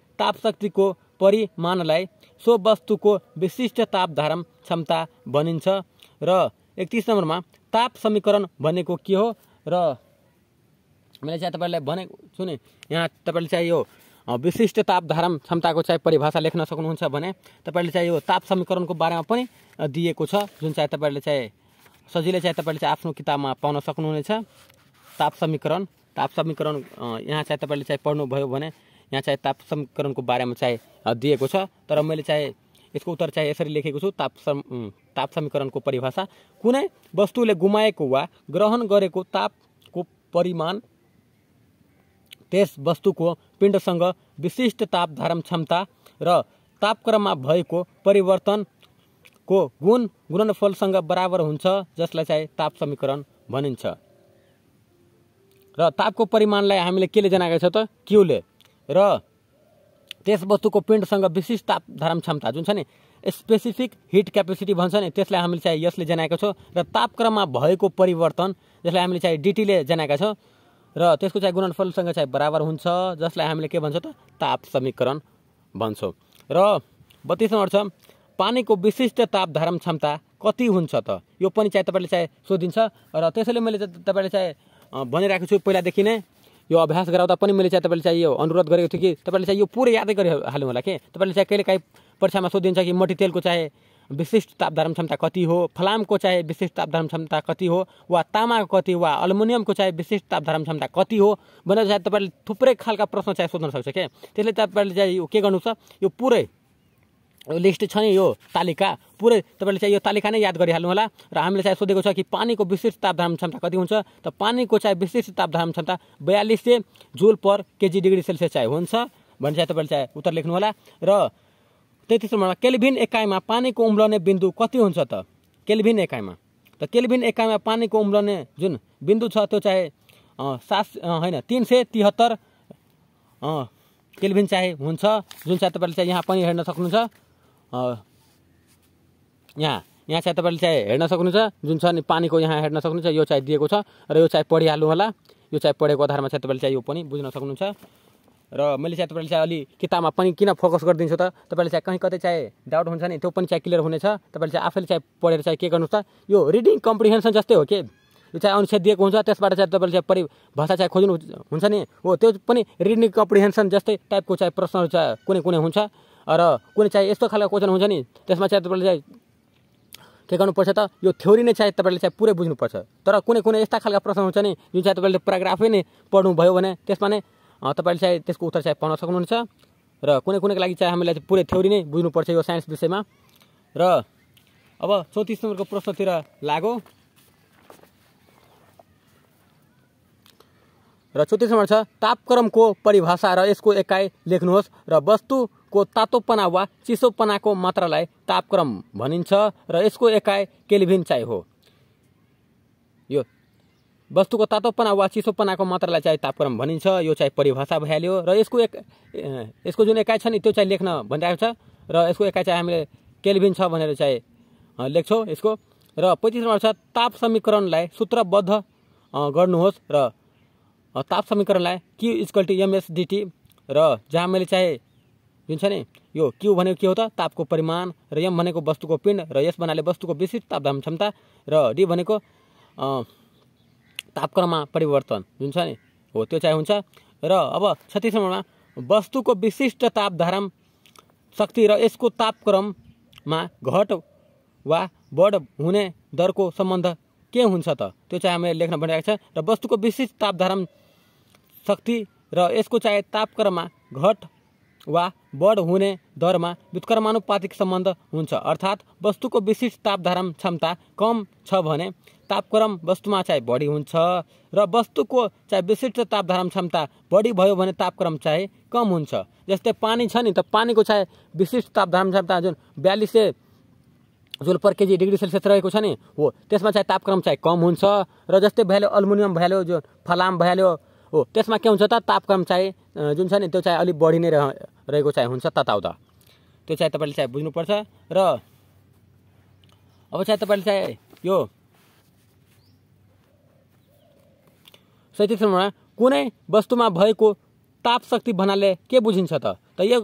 को परिमाणलाई सो वस्तु को विशिष्ट तापधारण क्षमता भनिन्छ र नंबर में ताप समीकरण बने के हो रहा तब चाहिँ यहाँ तब यो विशिष्ट तापधारण क्षमता को परिभाषा लेख्न सकूँ भाई तपाईँले ताप समीकरण को बारे में दिखे जो चाहे तब सजिले चाहे तब किब आफ्नो किताबमा पाउन ताप समीकरण ताप समीकरण यहाँ चाहे तब चाहिँ पढ्नुभयो यहाँ चाहे ताप समीकरण समीकरणको बारे में चाहे दिखे तर मैं चाहे इसको उत्तर चाहे इसी लेखेको ताप सम ताप समीकरण को परिभाषा वस्तु ने गुमा वा ग्रहण गरेको को परिमाण वस्तु को पिंडसंग विशिष्ट ताप धारण क्षमता र में भएको परिवर्तन को गुण गुणनफलसँग बराबर हुन्छ जसलाई चाहिँ ताप समीकरण भनिन्छ र तापको परिमाणलाई हामीले केले जनाएको छ त क्युले र त्यस वस्तुको पिण्डसँग विशिष्ट ताप धारण क्षमता जुन छ नि स्पेसिफिक हिट क्यापेसिटी भन्छ नि त्यसलाई हामीले चाहिँ यसले जनाएको छौँ र तापक्रममा भएको परिवर्तन जसलाई हामीले चाहिँ डिटीले जनाएका छौँ र त्यसको चाहिँ गुणनफलसँग चाहिँ बराबर हुन्छ जसलाई हामीले के भन्छौँ त ताप समीकरण भन्छौँ र बत्तिस नम्बर छ पानीको विशिष्ट ताप धारण क्षमता कति हुन्छ त यो पनि चाहे तपाईँले चाहे सोधिन्छ र त्यसैले मैले तपाईँले चाहे भनिरहेको छु पहिलादेखि नै यो अभ्यास गराउँदा पनि मैले चाहिँ तपाईँले चाहिँ यो अनुरोध गरेको थिएँ कि तपाईँले चाहिँ यो पुरै यादै गरिहाल्नु होला कि तपाईँले चाहिँ कहिले काहीँ परीक्षामा सोधिन्छ कि मट्टी तेलको चाहे विशिष्ट तापधारण क्षमता कति हो फलामको चाहे विशिष्ट तापधारण क्षमता कति हो वा तामाको कति वा अलुमिनियमको चाहे विशिष्ट तापधारण क्षमता कति हो भनेर चाहिँ तपाईँले थुप्रै खालका प्रश्न चाहिँ सोध्न सक्छ क्या त्यसले तपाईँले चाहिँ यो के गर्नु छ यो पुरै लिस्ट छ नि यो तालिका पुरै तपाईँले चाहिँ यो तालिका नै याद गरिहाल्नु होला र हामीले चाहिँ सोधेको छ कि पानीको विशिष्ट तापधारण क्षमता कति हुन्छ त पानीको चाहिँ विशिष्ट तापधारण क्षमता बयालिस सय joule per KG degree Celsius चाहिँ हुन्छ भने चाहिँ तपाईँले चाहिँ उत्तर लेख्नु होला र तेत्तिस नम्बरमा केल्भिन एकाइमा पानीको उम्लने बिन्दु कति हुन्छ त केल्भिन एकाइमा त केल्भिन एकाइमा पानीको उम्लने जुन बिन्दु छ त्यो चाहे सात होइन तिन सय तिहत्तर केल्भिन चाहिँ हुन्छ जुन चाहिँ तपाईँले चाहिँ यहाँ पनि हेर्न सक्नुहुन्छ यहाँ यहाँ चाहिँ तपाईँले चाहिँ हेर्न सक्नुहुन्छ जुन छ नि पानीको यहाँ हेर्न सक्नुहुन्छ यो चाहिँ दिएको छ र यो चाहिँ पढिहाल्नु होला यो चाहिँ पढेको आधारमा चाहिँ तपाईँले चाहिँ यो पनि बुझ्न सक्नुहुन्छ र मैले चाहिँ तपाईँले चाहिँ अलि किताबमा पनि किन फोकस गरिदिन्छु त तपाईँले चाहिँ कहीँ कतै चाहिँ डाउट हुन्छ नि त्यो पनि चाहिँ क्लियर हुनेछ तपाईँले चाहिँ आफैले चाहिँ पढेर चाहिँ के गर्नुहोस् त यो रिडिङ कम्प्रिहेन्सन जस्तै हो कि यो चाहिँ अनुच्छेद दिएको हुन्छ त्यसबाट चाहिँ तपाईँले चाहिँ परिभाषा चाहिँ खोज्नु हुन्छ नि हो त्यो पनि रिडिङ कम्प्रिहेन्सन जस्तै टाइपको चाहिँ प्रश्नहरू चाहिँ कुनै कुनै हुन्छ र कुनै चाहिँ यस्तो खालको क्वेसन हुन्छ नि त्यसमा चाहिँ तपाईँले चाहिँ के गर्नुपर्छ त यो थ्योरी नै चाहिँ तपाईँले चाहिँ पुरै बुझ्नुपर्छ तर कुनै कुनै यस्ता खालका प्रश्न हुन्छ नि जुन चाहिँ तपाईँले प्याराग्राफै नै पढ्नुभयो भने त्यसमा नै तपाईँले चाहिँ त्यसको उत्तर चाहिँ पाउन सक्नुहुन्छ र कुनै कुनैको लागि चाहिँ हामीलाई पुरै थ्योरी नै बुझ्नुपर्छ यो साइन्स विषयमा र अब चौतिस नम्बरको प्रश्नतिर लागो र चौतिस नम्बर छ तापक्रमको परिभाषा र यसको एकाइ लेख्नुहोस् र वस्तु को तातोपना वा चिसोपनाको मात्रालाई तापक्रम भनिन्छ र यसको एकाइ केल्भिन चाहिँ हो यो वस्तुको तातोपना वा चिसोपनाको मात्रालाई चाहिँ तापक्रम भनिन्छ यो चाहिँ परिभाषा भइहाल्यो र यसको एक यसको जुन एकाइ छ नि त्यो चाहिँ लेख्न भनिरहेको छ र यसको एकाइ चाहिँ हामीले केल्भिन छ भनेर चाहिँ लेख्छौँ यसको र पैँतिस नम्बर छ ताप समीकरणलाई सूत्रबद्ध गर्नुहोस् र ताप समीकरणलाई कि इजकल्टी एमएसडिटी र जहाँ मैले चाहिँ जुन छ नि यो क्यु भनेको के हो त तापको परिमाण र यम भनेको वस्तुको पिण्ड र यस भन्नाले वस्तुको विशिष्ट तापधाम क्षमता र डी भनेको तापक्रममा परिवर्तन जुन छ नि हो त्यो चाहिँ हुन्छ र अब छत्तिस नम्बरमा वस्तुको विशिष्ट तापधाराम शक्ति र यसको तापक्रममा घट वा बढ हुने दरको सम्बन्ध के हुन्छ त त्यो चाहिँ हामीले लेख्न भनिरहेको छ र वस्तुको विशिष्ट तापधाराम शक्ति र यसको चाहे तापक्रममा घट वा बढ हुने में व्युत्क्रमानुपातिक संबंध हुन्छ वस्तु को विशिष्ट तापधारम क्षमता कम छपक्रम वस्तु में चाहे बड़ी हो रस्तु को चाहे विशिष्ट तापधारम क्षमता बड़ी भो तापक्रम चाहे कम हो जैसे पानी छ नि त पानीको विशिष्ट तापधारम क्षमता जो बयालीस सय पर केजी डिग्री सेल्सियस रहेको छ नि हो त्यसमा चाहिँ तापक्रम चाहिँ कम हुन्छ र जस्तै भइहाल्यो अल्मुनियम भइहाल्यो जो फलाम भैया हो त्यसमा के हुन्छ त तापक्रम चाहिँ जुन छ नि त्यो चाहिँ अलिक बढी नै रहेको चाहिँ हुन्छ तताउँदा त्यो चाहिँ तपाईँले चाहिँ बुझ्नुपर्छ र अब चाहिँ तपाईँले चाहिँ यो सैतिसमा कुनै वस्तुमा भएको तापशक्ति भन्नाले के बुझिन्छ त त यो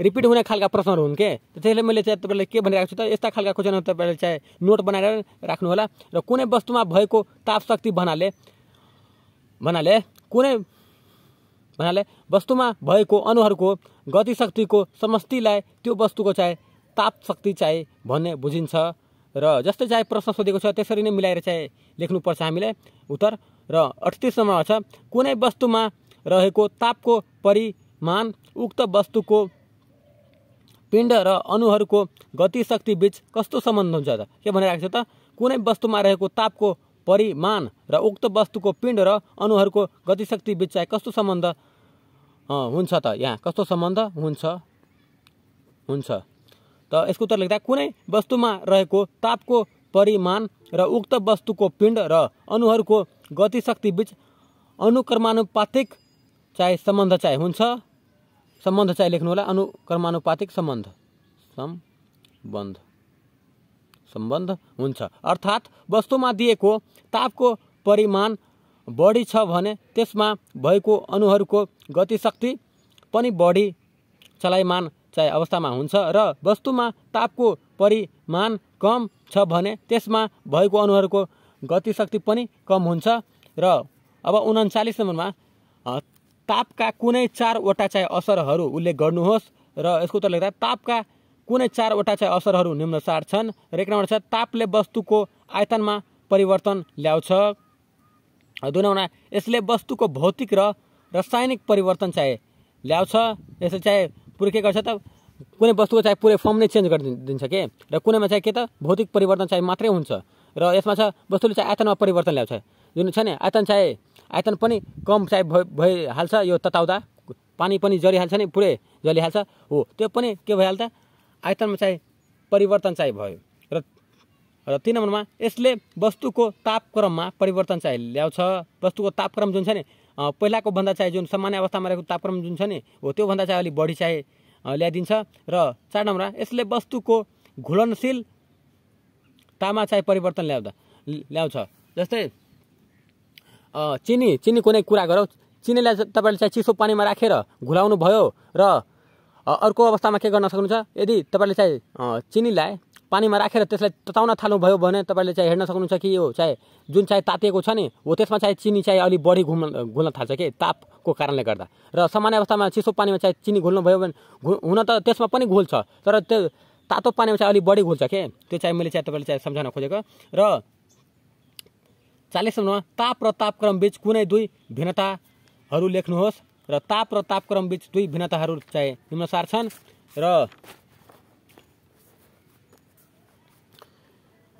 रिपिट हुने खालका प्रश्नहरू हुन् के त्यसैले मैले चाहिँ तपाईँलाई के भनिरहेको छु त यस्ता खालका क्वेसनहरू तपाईँले चाहिँ नोट बनाएर राख्नुहोला र कुनै वस्तुमा भएको तापशक्ति भन्नाले भन्नाले कुनै भन्नाले वस्तुमा भएको अणुहरूको गतिशक्तिको समष्टिलाई त्यो वस्तुको चाहे ताप शक्ति चाहे भन्ने बुझिन्छ र जस्तै चाहे प्रश्न सोधेको छ त्यसरी नै मिलाएर चाहिँ लेख्नुपर्छ हामीले उत्तर र अठतिस नम्बरमा छ कुनै वस्तुमा रहेको तापको परिमाण उक्त वस्तुको पिण्ड र अणुहरूको गतिशक्ति बिच कस्तो सम्बन्ध हुन्छ त के भनिरहेको छ त कुनै वस्तुमा रहेको तापको परिमाण र उक्त वस्तुको पिण्ड र अनुहरूको गतिशक्ति बिच चाहिँ कस्तो सम्बन्ध हुन्छ त यहाँ कस्तो सम्बन्ध हुन्छ हुन्छ त यसको उत्तर लेख्दा कुनै वस्तुमा रहेको तापको परिमाण र उक्त वस्तुको पिण्ड र अणुहरूको गतिशक्ति बिच अनुक्रमानुपातिक चाहे सम्बन्ध चाहे हुन्छ सम्बन्ध चाहिँ लेख्नु होला अनुक्रमानुपातिक सम्बन्ध सम्बन्ध सम्बन्ध हुन्छ अर्थात् वस्तुमा दिएको तापको परिमाण बढी छ भने त्यसमा भएको अणुहरूको गतिशक्ति पनि बढी चलायमान चाहिँ अवस्थामा हुन्छ र वस्तुमा तापको परिमाण कम छ भने त्यसमा भएको अणुहरूको गतिशक्ति पनि कम हुन्छ र अब उन्चालिस नम्बरमा तापका कुनै चारवटा चाहिँ असरहरू उल्लेख गर्नुहोस् र यसको उत्तर लेख्दा तापका कुनै चारवटा चाहिँ असरहरू निम्नसार छन् र एक नम्बर छ तापले वस्तुको आयतनमा परिवर्तन ल्याउँछ दुनौना यसले वस्तुको भौतिक र रासायनिक परिवर्तन चाहे ल्याउँछ यसले चाहे पुरै के गर्छ त कुनै वस्तुको चाहे पुरै फर्म नै चेन्ज गरिदिन्छ के र कुनैमा चाहिँ के त भौतिक परिवर्तन चाहे मात्रै हुन्छ र यसमा छ वस्तुले चाहिँ आयतनमा परिवर्तन ल्याउँछ जुन छ नि आयतन चाहे आयतन पनि कम चाहे भइ भइहाल्छ यो तताउँदा पानी पनि जरिहाल्छ नि पुरै जलिहाल्छ हो त्यो पनि के भइहाल्छ आयतनमा चाहिँ परिवर्तन चाहिँ भयो र तिन नम्बरमा यसले वस्तुको तापक्रममा परिवर्तन चाहिँ ल्याउँछ वस्तुको तापक्रम जुन छ नि पहिलाको भन्दा चाहिँ जुन सामान्य अवस्थामा रहेको तापक्रम जुन छ नि हो त्योभन्दा चाहिँ अलिक बढी चाहिँ ल्याइदिन्छ र चार नम्बरमा यसले वस्तुको घुलनशील तामा चाहिँ परिवर्तन ल्याउँदा ल्याउँछ जस्तै चिनी चिनी कुनै कुरा गरौँ चिनीलाई तपाईँले चाहिँ चिसो पानीमा राखेर घुलाउनु भयो र अर्को अवस्थामा के गर्न सक्नुहुन्छ यदि तपाईँले चाहिँ चिनीलाई पानीमा राखेर त्यसलाई तताउन थाल्नुभयो भने तपाईँले चाहिँ हेर्न सक्नुहुन्छ कि यो चाहे जुन चाहे तातिएको छ नि हो त्यसमा चाहिँ चिनी चाहिँ अलिक बढी घुम्न घुल्न थाल्छ कि तापको कारणले गर्दा र सामान्य अवस्थामा चिसो पानीमा चाहिँ चिनी भयो भने घु हुन त त्यसमा पनि घुल्छ तर त्यो तातो पानीमा चाहिँ अलिक बढी घुल्छ के त्यो चाहिँ मैले चाहिँ तपाईँले चाहिँ सम्झाउन खोजेको र चालिस ताप र तापक्रम बिच कुनै दुई भिन्नताहरू लेख्नुहोस् र ताप र तापक्रम बिच दुई भिन्नताहरू चाहिँ निम्नसार छन् र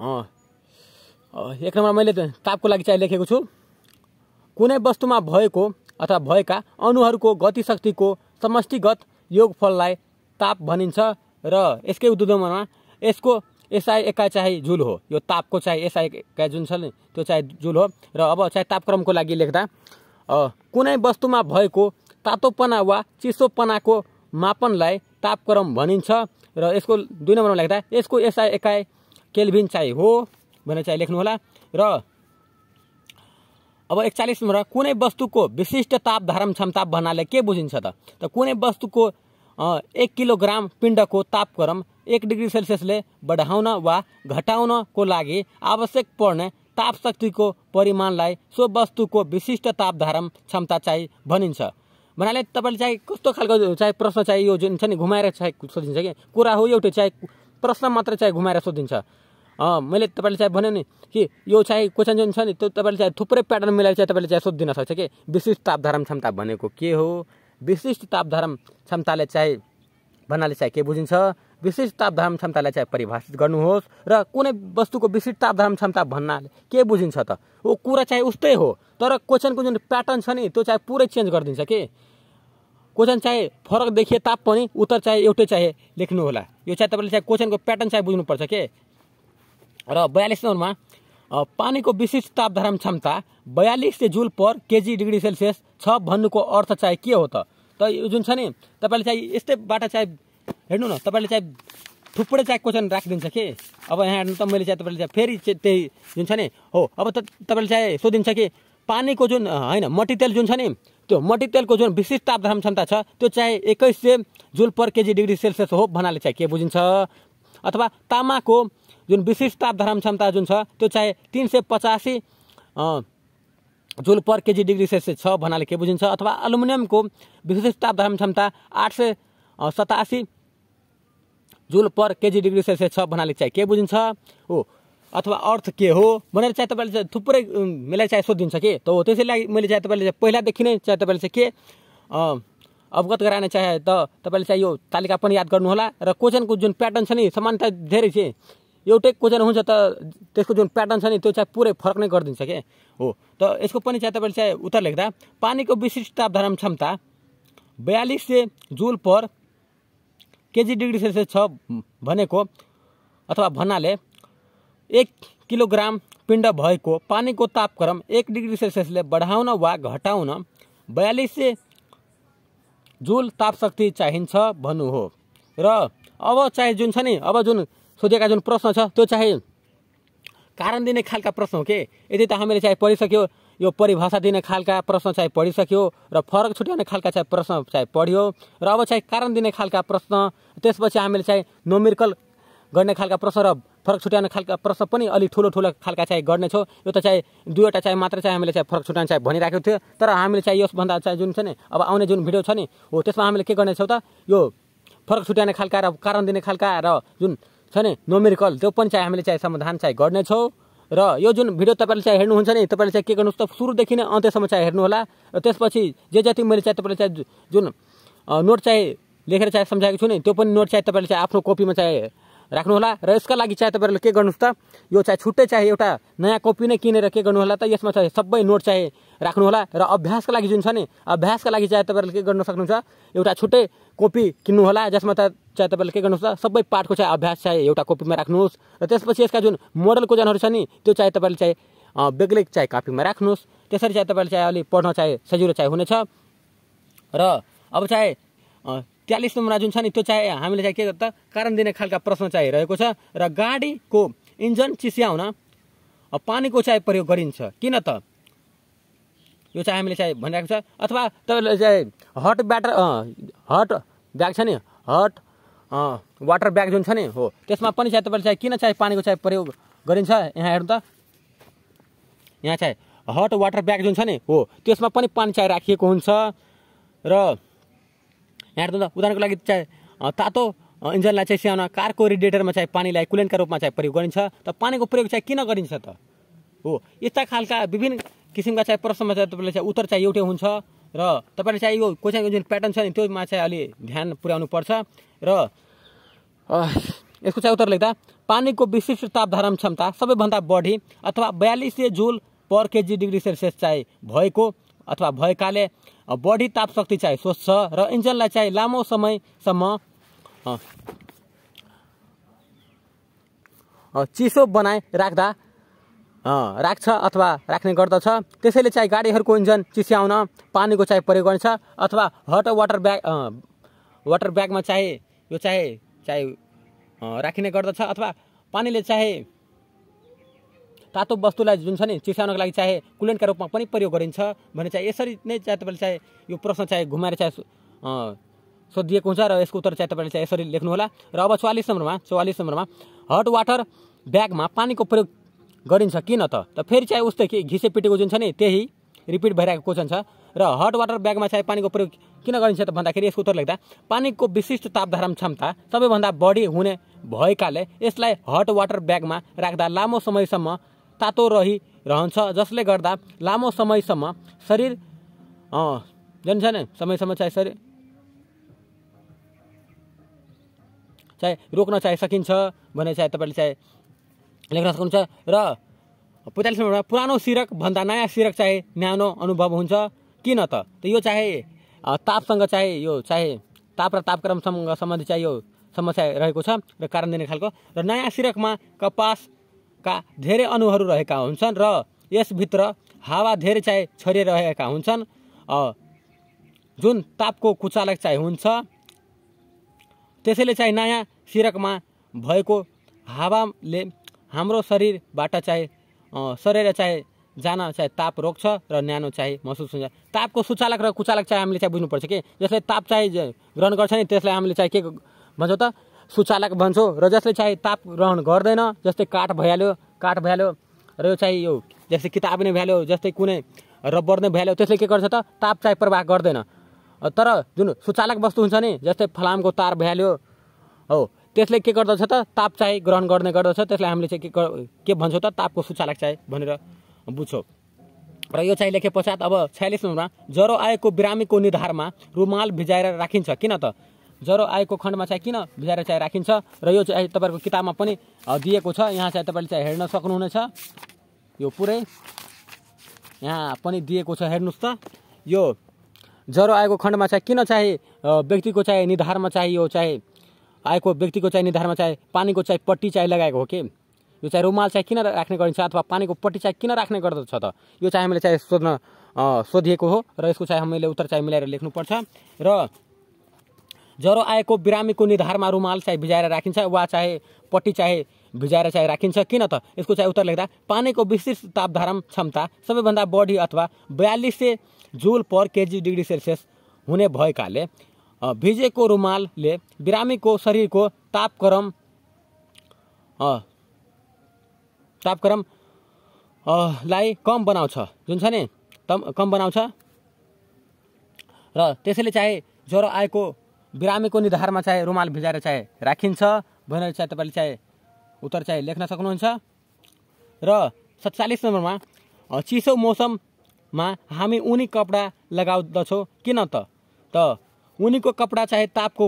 एक नम्बर मैले तापको लागि चाहिँ लेखेको छु कुनै वस्तुमा भएको अथवा भएका अणुहरूको गतिशक्तिको समष्टिगत योगफललाई ताप भनिन्छ र यसकै उद्योगमा यसको एसआई एकाइ चाहिँ जुल हो यो तापको चाहिँ एसआई एकाइ जुन छ नि त्यो चाहिँ जुल हो र अब चाहिँ तापक्रमको लागि लेख्दा कुनै वस्तुमा भएको तातोपना वा चिसोपनाको मापनलाई तापक्रम भनिन्छ र यसको दुई नम्बरमा लेख्दा यसको एसआई एकाइ केल्भिन चाहिए हो भनेर चाहिँ लेख्नुहोला र अब नंबर र वस्तु को विशिष्ट ताप धारण क्षमता भन्नाले के बुझी तो त वस्तु को एक किलोग्राम को तापक्रम एक डिग्री सेल्सियसले बढाउन वा को लगी आवश्यक पड़ने ताप को परिमाणलाई सो वस्तु को विशिष्ट ताप धारण क्षमता चाहिए भाई भाला तब चाहिँ कस्तो खालको चाहे प्रश्न चाहिए जो घुमा सोच घुमाएर कि कुरा हो एवटे चाहे प्रश्न मात्र चाहिँ घुमाएर सोधिन्छ मैले तपाईँले चाहिँ भन्यो नि कि यो चाहिँ क्वेसन जुन छ नि त्यो तपाईँले चाहिँ थुप्रै प्याटर्न मिलाएर चाहिँ तपाईँले चाहिँ सोधिदिन सक्छ कि विशिष्ट तापधारम क्षमता भनेको के हो विशिष्ट तापधारम क्षमताले चाहिँ भन्नाले चाहिँ के बुझिन्छ विशिष्ट तापधारम क्षमतालाई चाहिँ परिभाषित गर्नुहोस् र कुनै वस्तुको विशिष्ट तापधारम क्षमता भन्नाले के बुझिन्छ त ऊ कुरा चाहिँ उस्तै हो तर क्वेसनको जुन प्याटर्न छ नि त्यो चाहिँ पुरै चेन्ज गरिदिन्छ कि क्वेसन चाहिँ फरक देखिए ताप पनि उत्तर चाहिँ एउटै लेख्नु होला यो चाहिँ तपाईँले चाहिँ क्वेसनको प्याटर्न चाहिँ बुझ्नुपर्छ के र बयालिस नम्बरमा पानीको विशिष्ट तापधारण क्षमता बयालिस joule per KG degree Celsius छ भन्नुको अर्थ चाहिँ के हो त त यो जुन छ नि तपाईँले चाहिँ यस्तैबाट चाहिँ हेर्नु न तपाईँले चाहिँ थुप्रै चाहिँ क्वेसन राखिदिन्छ कि अब यहाँ हेर्नु त मैले चाहिँ तपाईँले चाहिँ फेरि त्यही जुन छ नि हो अब त तपाईँले चाहिँ सोधिन्छ कि पानीको जुन होइन मट्टितेल जुन छ नि त्यो मट्टी तेलको जुन विशिष्ट तापधाम क्षमता छ त्यो चाहे एक्काइस सय joule per KG degree Celsius हो भन्नाले चाहिँ के बुझिन्छ अथवा तामाको जुन विशिष्ट तापधारण क्षमता जुन छ त्यो चाहे तिन सय पचासी joule per KG degree Celsius छ भन्नाले के बुझिन्छ अथवा अलुमिनियमको विशिष्ट तापधारण क्षमता आठ सय सतासी joule per KG degree Celsius छ भन्नाले चाहिँ के बुझिन्छ हो अथवा अर्थ के हो भनेर चाहिँ तपाईँले चाहिँ थुप्रै मलाई चाहिँ सोधिदिन्छ कि त हो त्यसै लागि मैले चाहिँ तपाईँले चाहिँ पहिलादेखि नै चाहिँ तपाईँले चाहिँ के अवगत गराएन चाहे त तपाईँले चाहिँ यो तालिका पनि याद गर्नुहोला र क्वेसनको जुन प्याटर्न छ नि समानता धेरै छ एउटै क्वेसन हुन्छ त त्यसको जुन प्याटर्न छ नि त्यो चाहिँ पुरै फरक नै गरिदिन्छ कि हो त यसको पनि चाहिँ तपाईँले चाहिँ उत्तर लेख्दा पानीको विशिष्ट तापधारण क्षमता बयालिस से joule per KG degree Celsius छ भनेको अथवा भन्नाले एक किलोग्राम पिण्ड भएको पानीको तापक्रम एक डिग्री सेल्सियसले बढाउन वा घटाउन बयालिस जुल तापशक्ति चाहिन्छ भन्नु हो र अब चाहे जुन छ नि अब जुन सोधेका जुन प्रश्न छ त्यो चाहिँ कारण दिने खालका प्रश्न हो कि यदि त हामीले चाहिँ पढिसक्यो यो परिभाषा दिने खालका प्रश्न चाहिँ पढिसक्यो र फरक छुट्याउने खालका चाहे प्रश्न चाहे पढ्यो र अब चाहिँ कारण दिने खालका प्रश्न त्यसपछि हामीले चाहे नोमिरिकल गर्ने खालका प्रश्न र फरक छुट्याउने खालका प्रश्न पनि अलिक ठुलो ठुलो खालका चाहिँ गर्नेछौँ यो त चाहे दुईवटा चाहिँ मात्र चाहिँ हामीले चाहिँ फरक छुट्याउने चाहिँ भनिरहेको थियो तर हामीले चाहिँ यसभन्दा चाहिँ जुन छ नि अब आउने जुन भिडियो छ नि हो त्यसमा हामीले के गर्नेछौँ त यो फरक छुट्याउने खालका र कारण दिने खालका र जुन छ नि नोमेरिकल त्यो पनि चाहिँ हामीले चाहिँ समाधान चाहिँ गर्नेछौँ र यो जुन भिडियो तपाईँले चाहिँ हेर्नुहुन्छ नि तपाईँले चाहिँ के गर्नुहोस् त सुरुदेखि नै अन्त्यसम्म चाहिँ हेर्नुहोला र त्यसपछि जे जति मैले चाहिँ तपाईँले चाहिँ जुन नोट चाहिँ लेखेर चाहिँ सम्झाएको छु नि त्यो पनि नोट चाहिँ तपाईँले चाहिँ आफ्नो कपीमा चाहिँ राख्नुहोला र यसका लागि चाहिँ तपाईँहरूले के गर्नुहोस् त यो चाहे छुट्टै चाहिँ एउटा नयाँ कपी नै किनेर के गर्नुहोला त यसमा चाहिँ सबै नोट राख्नु राख्नुहोला र अभ्यासको लागि जुन छ नि अभ्यासका लागि चाहिँ तपाईँहरूले के गर्नु सक्नुहुन्छ एउटा छुट्टै कपी किन्नुहोला जसमा त चाहिँ तपाईँले के गर्नुहोस् त सबै पाठको चाहिँ अभ्यास चाहे एउटा कपीमा राख्नुहोस् र त्यसपछि यसका जुन मोडल क्वेसनहरू छ नि त्यो चाहिँ तपाईँले चाहिँ बेग्लै चाहे कापीमा राख्नुहोस् त्यसरी चाहिँ तपाईँले चाहे अलिक पढ्न चाहे सजिलो चाहिँ हुनेछ र अब चाहे त्यालिस नम्बरमा जुन छ नि त्यो चाहिँ हामीले चाहिँ के गर्छ कारण दिने खालका प्रश्न चाहिँ छ र गाडीको इन्जन चिस्याउन पानीको चाहिँ प्रयोग गरिन्छ किन त यो चाहिँ हामीले चाहिँ भनिरहेको छ अथवा तपाईँले चाहिँ हट ब्याटर हट ब्याग छ नि हट वाटर ब्याग जुन छ नि हो त्यसमा पनि चाहिँ तपाईँले चाहिँ किन चाहिँ पानीको चाहिँ प्रयोग गरिन्छ यहाँ हेर्नु त यहाँ चाहिँ हट वाटर ब्याग जुन छ नि हो त्यसमा पनि पानी चाहिँ राखिएको हुन्छ र यहाँ हेर्दा उदाहरणको लागि चाहिँ तातो इन्जनलाई चाहिँ स्याउन कारको रेडिएटरमा चाहिँ पानीलाई कुलेन्टका रूपमा चाहिँ प्रयोग गरिन्छ त पानीको प्रयोग चाहिँ किन गरिन्छ त हो यस्ता खालका विभिन्न किसिमका चाहिँ प्रश्नमा चाहिँ तपाईँले चाहिँ उत्तर चाहिँ एउटै हुन्छ र तपाईँले चाहिँ यो कोचाको जुन प्याटर्न छ नि त्योमा चाहिँ अलि ध्यान पुर्याउनु पर्छ र यसको चाहिँ उत्तर लेख्दा पानीको विशिष्ट तापधारण क्षमता सबैभन्दा बढी अथवा बयालिस joule per KG degree Celsius चाहिँ भएको अथवा भएकाले बढी तापशक्ति चाहिँ सोच्छ र इन्जनलाई चाहिँ लामो समयसम्म चिसो बनाइ राख्दा राख्छ अथवा राख्ने गर्दछ त्यसैले चाहिँ गाडीहरूको इन्जन चिस्याउन पानीको चाहिँ प्रयोग गरिन्छ अथवा हट वाटर ब्याग वाटर ब्यागमा चाहिँ यो चाहिँ चाहिँ राखिने गर्दछ अथवा पानीले चाहिँ तातो वस्तुलाई जुन छ नि चिसाउनको लागि चाहे कुलेन्टका रूपमा पनि प्रयोग गरिन्छ भने चाहिँ यसरी नै चाहे तपाईँले चाहे यो प्रश्न चाहे घुमाएर चाहे सोधिएको हुन्छ र यसको उत्तर चाहिँ तपाईँले चाहिँ यसरी लेख्नुहोला र अब चौवालिस नम्बरमा चौवालिस नम्बरमा हट वाटर ब्यागमा पानीको प्रयोग गरिन्छ किन त त फेरि चाहे उस्तै कि घिसे पिटेको जुन छ नि त्यही रिपिट भइरहेको क्वेसन छ र हट वाटर ब्यागमा चाहिँ पानीको प्रयोग किन गरिन्छ त भन्दाखेरि यसको उत्तर लेख्दा पानीको विशिष्ट तापधारण क्षमता सबैभन्दा बढी हुने भएकाले यसलाई हट वाटर ब्यागमा राख्दा लामो समयसम्म तातो रहन्छ जसले गर्दा लामो समयसम्म शरीर जान्छ नि समयसम्म चाहे शरीर चाहे रोक्न चाहे सकिन्छ भने चाहे तपाईँले चाहे लेख्न सक्नुहुन्छ र पैँतालिस मिनटमा पुरानो सिरक भन्दा नयाँ सिरक चाहे न्यानो अनुभव हुन्छ किन त यो चाहे तापसँग चाहे यो चाहे ताप र तापक्रमसँग सम्बन्धी चाहिँ यो समस्या रहेको छ र कारण दिने खालको र नयाँ सिरकमा कपास का धेरै अणुहरू रहेका हुन्छन् र यसभित्र हावा धेरै चाहिँ छरिरहेका हुन्छन् जुन तापको कुचालक चाहिँ हुन्छ त्यसैले चाहिँ नयाँ सिरकमा भएको हावाले हाम्रो शरीरबाट चाहिँ शरीर चाहिँ जान चाहिँ ताप रोक्छ र न्यानो चाहिँ महसुस हुन्छ तापको सुचालक र कुचालक चाहिँ हामीले चाहिँ बुझ्नुपर्छ कि जसले ताप चाहिँ ग्रहण गर्छ नि त्यसलाई हामीले चाहिँ के भन्छ त सुचालक भन्छौँ र जसले चाहिँ ताप ग्रहण गर्दैन जस्तै काठ भइहाल्यो काठ भइहाल्यो र यो चाहिँ यो जस्तै किताब नै भ्याल्यो जस्तै कुनै रबर नै भ्याल्यो त्यसले के गर्छ त ताप चाहिँ प्रवाह गर्दैन तर जुन सुचालक वस्तु हुन्छ नि जस्तै फलामको तार भ्याल्यो हो त्यसले के गर्दछ त ताप चाहिँ ग्रहण गर्ने गर्दछ त्यसलाई हामीले चाहिँ के के भन्छौँ त तापको सुचालक चाहिँ भनेर बुझ्छौँ र यो चाहिँ लेखे पश्चात अब छयालिस नम्बरमा ज्वरो आएको बिरामीको निधारमा रुमाल भिजाएर राखिन्छ किन त ज्वरो आएको खण्डमा चाहिँ किन भिजाएर चाहिँ राखिन्छ र यो चाहिँ तपाईँहरूको किताबमा पनि दिएको छ यहाँ चाहिँ तपाईँले चाहिँ हेर्न सक्नुहुनेछ यो पुरै यहाँ पनि दिएको छ हेर्नुहोस् त यो ज्वरो आएको खण्डमा चाहिँ किन चाहे व्यक्तिको चाहे निधारमा चाहिँ यो चाहे आएको व्यक्तिको चाहिँ निधारमा चाहे पानीको चाहिँ पट्टी चाहिँ लगाएको हो कि यो चाहिँ रुमाल चाहिँ किन राख्ने गरिन्छ अथवा पानीको पट्टी चाहिँ किन राख्ने गर्दछ त यो चाहिँ हामीले चाहिँ सोध्न सोधिएको हो र यसको चाहिँ हामीले उत्तर चाहिँ मिलाएर लेख्नुपर्छ र ज्वरो आएको बिरामीको निधारमा रुमाल चाहे भिजाएर राखिन्छ वा चाहे पट्टी चाहे भिजाएर चाहिँ राखिन्छ किन त यसको चाहिँ उत्तर लेख्दा पानीको विशिष्ट तापधारम क्षमता सबैभन्दा बढी अथवा बयालिस सय joule per KG degree Celsius हुने भएकाले भिजेको रुमालले बिरामीको शरीरको तापक्रम तापक्रम लाई कम बनाउँछ जुन छ नि कम बनाउँछ र त्यसैले चाहे ज्वरो आएको बिरामीको निधारमा चाहे रुमाल भिजाएर चाहे राखिन्छ भनेर चाहिँ तपाईँले चाहिँ उत्तर चाहिँ लेख्न सक्नुहुन्छ र सत्तालिस नम्बरमा चिसो मौसममा हामी उनी कपडा लगाउँदछौँ किन त त उनीको कपडा चाहे तापको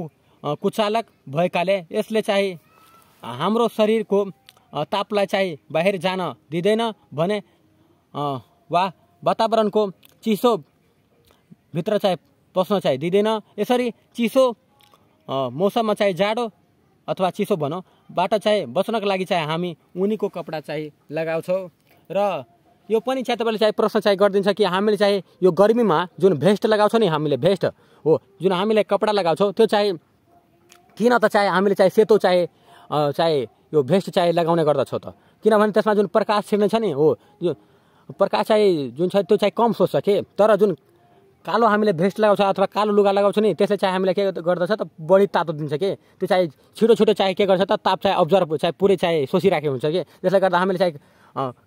कुचालक भएकाले यसले चाहिँ हाम्रो शरीरको तापलाई चाहिँ बाहिर जान दिँदैन भने वा वातावरणको चिसो भित्र चाहिँ पस्न चाहिँ दिँदैन यसरी चिसो मौसममा चाहिँ जाडो अथवा चिसो भनौँ बाट चाहिँ बच्नको लागि चाहिँ हामी उनीको कपडा चाहिँ लगाउँछौँ र यो पनि चाहिँ तपाईँले चाहिँ प्रश्न चाहिँ गरिदिन्छ कि हामीले चाहिँ यो गर्मीमा जुन भेस्ट लगाउँछौँ नि हामीले भेस्ट हो जुन हामीले कपडा लगाउँछौँ त्यो चाहिँ किन त चाहे हामीले चाहे सेतो चाहे चाहे यो भेस्ट चाहे लगाउने गर्दछौँ त किनभने त्यसमा जुन प्रकाश छिर्ने छ नि हो यो प्रकाश चाहिँ जुन छ त्यो चाहिँ कम सोच्छ कि तर जुन कालो हामीले भेस्ट लगाउँछ अथवा कालो लुगा लगाउँछ नि त्यसले चाहिँ हामीलाई के गर्दछ त बढी तातो दिन्छ कि त्यो चाहिँ छिटो छिटो चाहिँ के गर्छ त ताप चाहिँ अब्जर्भ चाहिँ पुरै चाहिँ सोसिराखेको हुन्छ कि त्यसले गर्दा हामीले चाहिँ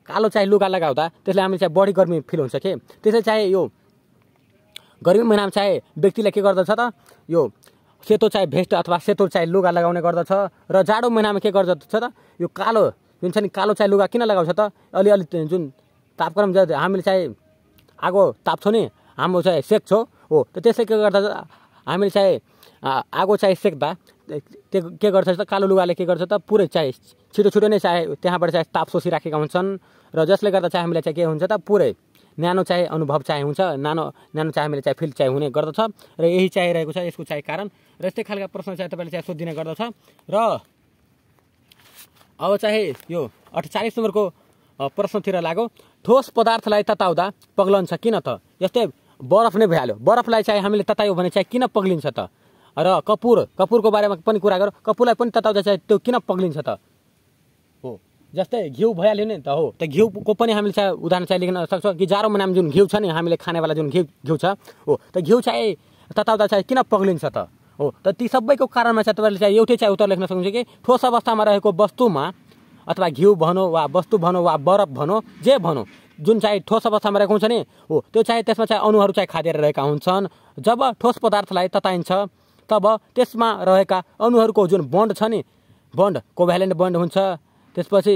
कालो चाहिँ लुगा लगाउँदा त्यसले हामीले चाहिँ बढी गर्मी फिल हुन्छ कि त्यसले चाहिँ यो गर्मी महिनामा चाहिँ व्यक्तिले के गर्दछ त यो सेतो चाहिँ भेस्ट अथवा सेतो चाहिँ लुगा लगाउने गर्दछ र जाडो महिनामा के गर्दछ त यो कालो जुन छ नि कालो चाहिँ लुगा किन लगाउँछ त अलिअलि जुन तापक्रम हामीले चाहिँ आगो ताप्छौँ नि हाम्रो चाहिँ सेक छ हो त त्यसले के गर्दा हामीले चाहिँ आगो चाहिँ सेक्दा त्यो के गर्छ त कालो लुगाले के गर्छ त पुरै चाहिँ छिटो छिटो नै चाहे त्यहाँबाट चाहिँ ताप सोसिराखेका हुन्छन् र जसले गर्दा चाहिँ हामीलाई चाहिँ के हुन्छ त पुरै न्यानो चाहे अनुभव चाहे हुन्छ नानो न्यानो चाहे हामीले चाहिँ फिल चाहिँ हुने गर्दछ र यही चाहिरहेको छ यसको चाहिँ कारण र यस्तै खालका प्रश्न चाहिँ तपाईँले चाहिँ सोधिदिने गर्दछ र अब चाहे यो अठचालिस नम्बरको प्रश्नतिर लाग्यो ठोस पदार्थलाई तताउँदा पग्लन्छ किन त यस्तै बरफ नै भइहाल्यो बरफलाई चाहिँ हामीले ततायो भने चाहिँ किन पग्लिन्छ त र कपुर कपुरको बारेमा पनि कुरा गरौँ कपुरलाई पनि तताउँदा चाहिँ त्यो किन पग्लिन्छ त हो जस्तै घिउ भइहाल्यो नि त हो त घिउको पनि हामीले चाहिँ उदाहरण चाहिँ लेख्न सक्छौँ कि जाडो महिनामा जुन घिउ छ नि हामीले खानेवाला जुन घिउ घिउ छ हो त घिउ चाहिँ तताउँदा चाहिँ किन पग्लिन्छ त हो त ती सबैको कारणमा चाहिँ तपाईँले चाहिँ एउटै चाहिँ उत्तर लेख्न सक्नुहुन्छ कि ठोस अवस्थामा रहेको वस्तुमा अथवा घिउ भनौँ वा वस्तु भनौँ वा बरफ भनौँ जे भनौँ जुन चाहिँ ठोस अवस्थामा रहेको हुन्छ नि हो त्यो चाहिँ त्यसमा चाहिँ अणुहरू चाहिँ खादिएर रहेका हुन्छन् जब ठोस पदार्थलाई तताइन्छ तब त्यसमा रहेका अणुहरूको जुन बन्ड छ नि बन्ड कोभ्यालेन्ट बन्ड हुन्छ त्यसपछि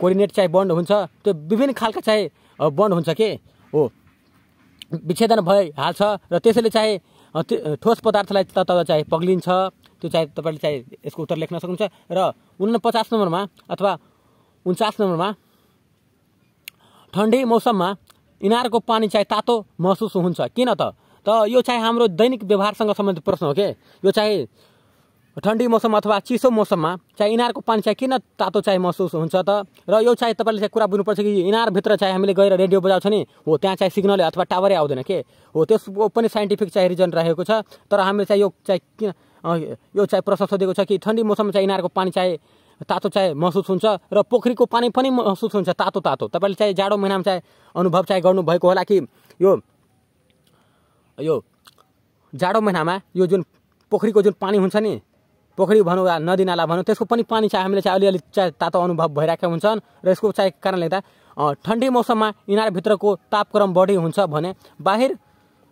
कोर्डिनेट चाहिँ बन्ड हुन्छ त्यो विभिन्न खालका चाहिँ बन्ड हुन्छ के हो विच्छेदन भइहाल्छ र त्यसैले चाहिँ ठोस पदार्थलाई त चाहिँ पग्लिन्छ त्यो चाहिँ तपाईँले चाहिँ यसको उत्तर लेख्न सक्नुहुन्छ र उन पचास नम्बरमा अथवा उन्चास नम्बरमा ठन्डै मौसममा इनारको पानी चाहिँ तातो महसुस हुन्छ किन त त यो चाहिँ हाम्रो दैनिक व्यवहारसँग सम्बन्धित प्रश्न हो के यो चाहिँ ठन्डी मौसम अथवा चिसो मौसममा चाहिँ इनारको पानी चाहिँ किन तातो चाहे महसुस हुन्छ त र यो चाहिँ तपाईँले चाहिँ कुरा बुझ्नुपर्छ कि इनारभित्र चाहिँ हामीले गएर रेडियो बजाउँछ नि हो त्यहाँ चाहिँ सिग्नलै अथवा टावरै आउँदैन के हो त्यसको पनि साइन्टिफिक चाहिँ रिजन रहेको छ तर हामीले चाहिँ यो चाहिँ किन यो चाहिँ प्रश्न सोधेको छ कि ठन्डी मौसममा चाहिँ इनारको पानी चाहिँ तातो चाहे महसुस हुन्छ र पोखरीको पानी पनि महसुस हुन्छ तातो तातो तपाईँले चाहे जाडो महिनामा चाहे अनुभव चाहे गर्नुभएको होला कि यो यो जाडो महिनामा यो जुन पोखरीको जुन पानी हुन्छ नि पोखरी भनौँ वा नदीनाला भनौँ त्यसको पनि पानी चाहिँ हामीले चाहिँ अलिअलि चाहे तातो अनुभव भइरहेका हुन्छन् र यसको चाहिँ कारणले गर्दा ठन्डी मौसममा यिनीहरूभित्रको तापक्रम बढी हुन्छ भने बाहिर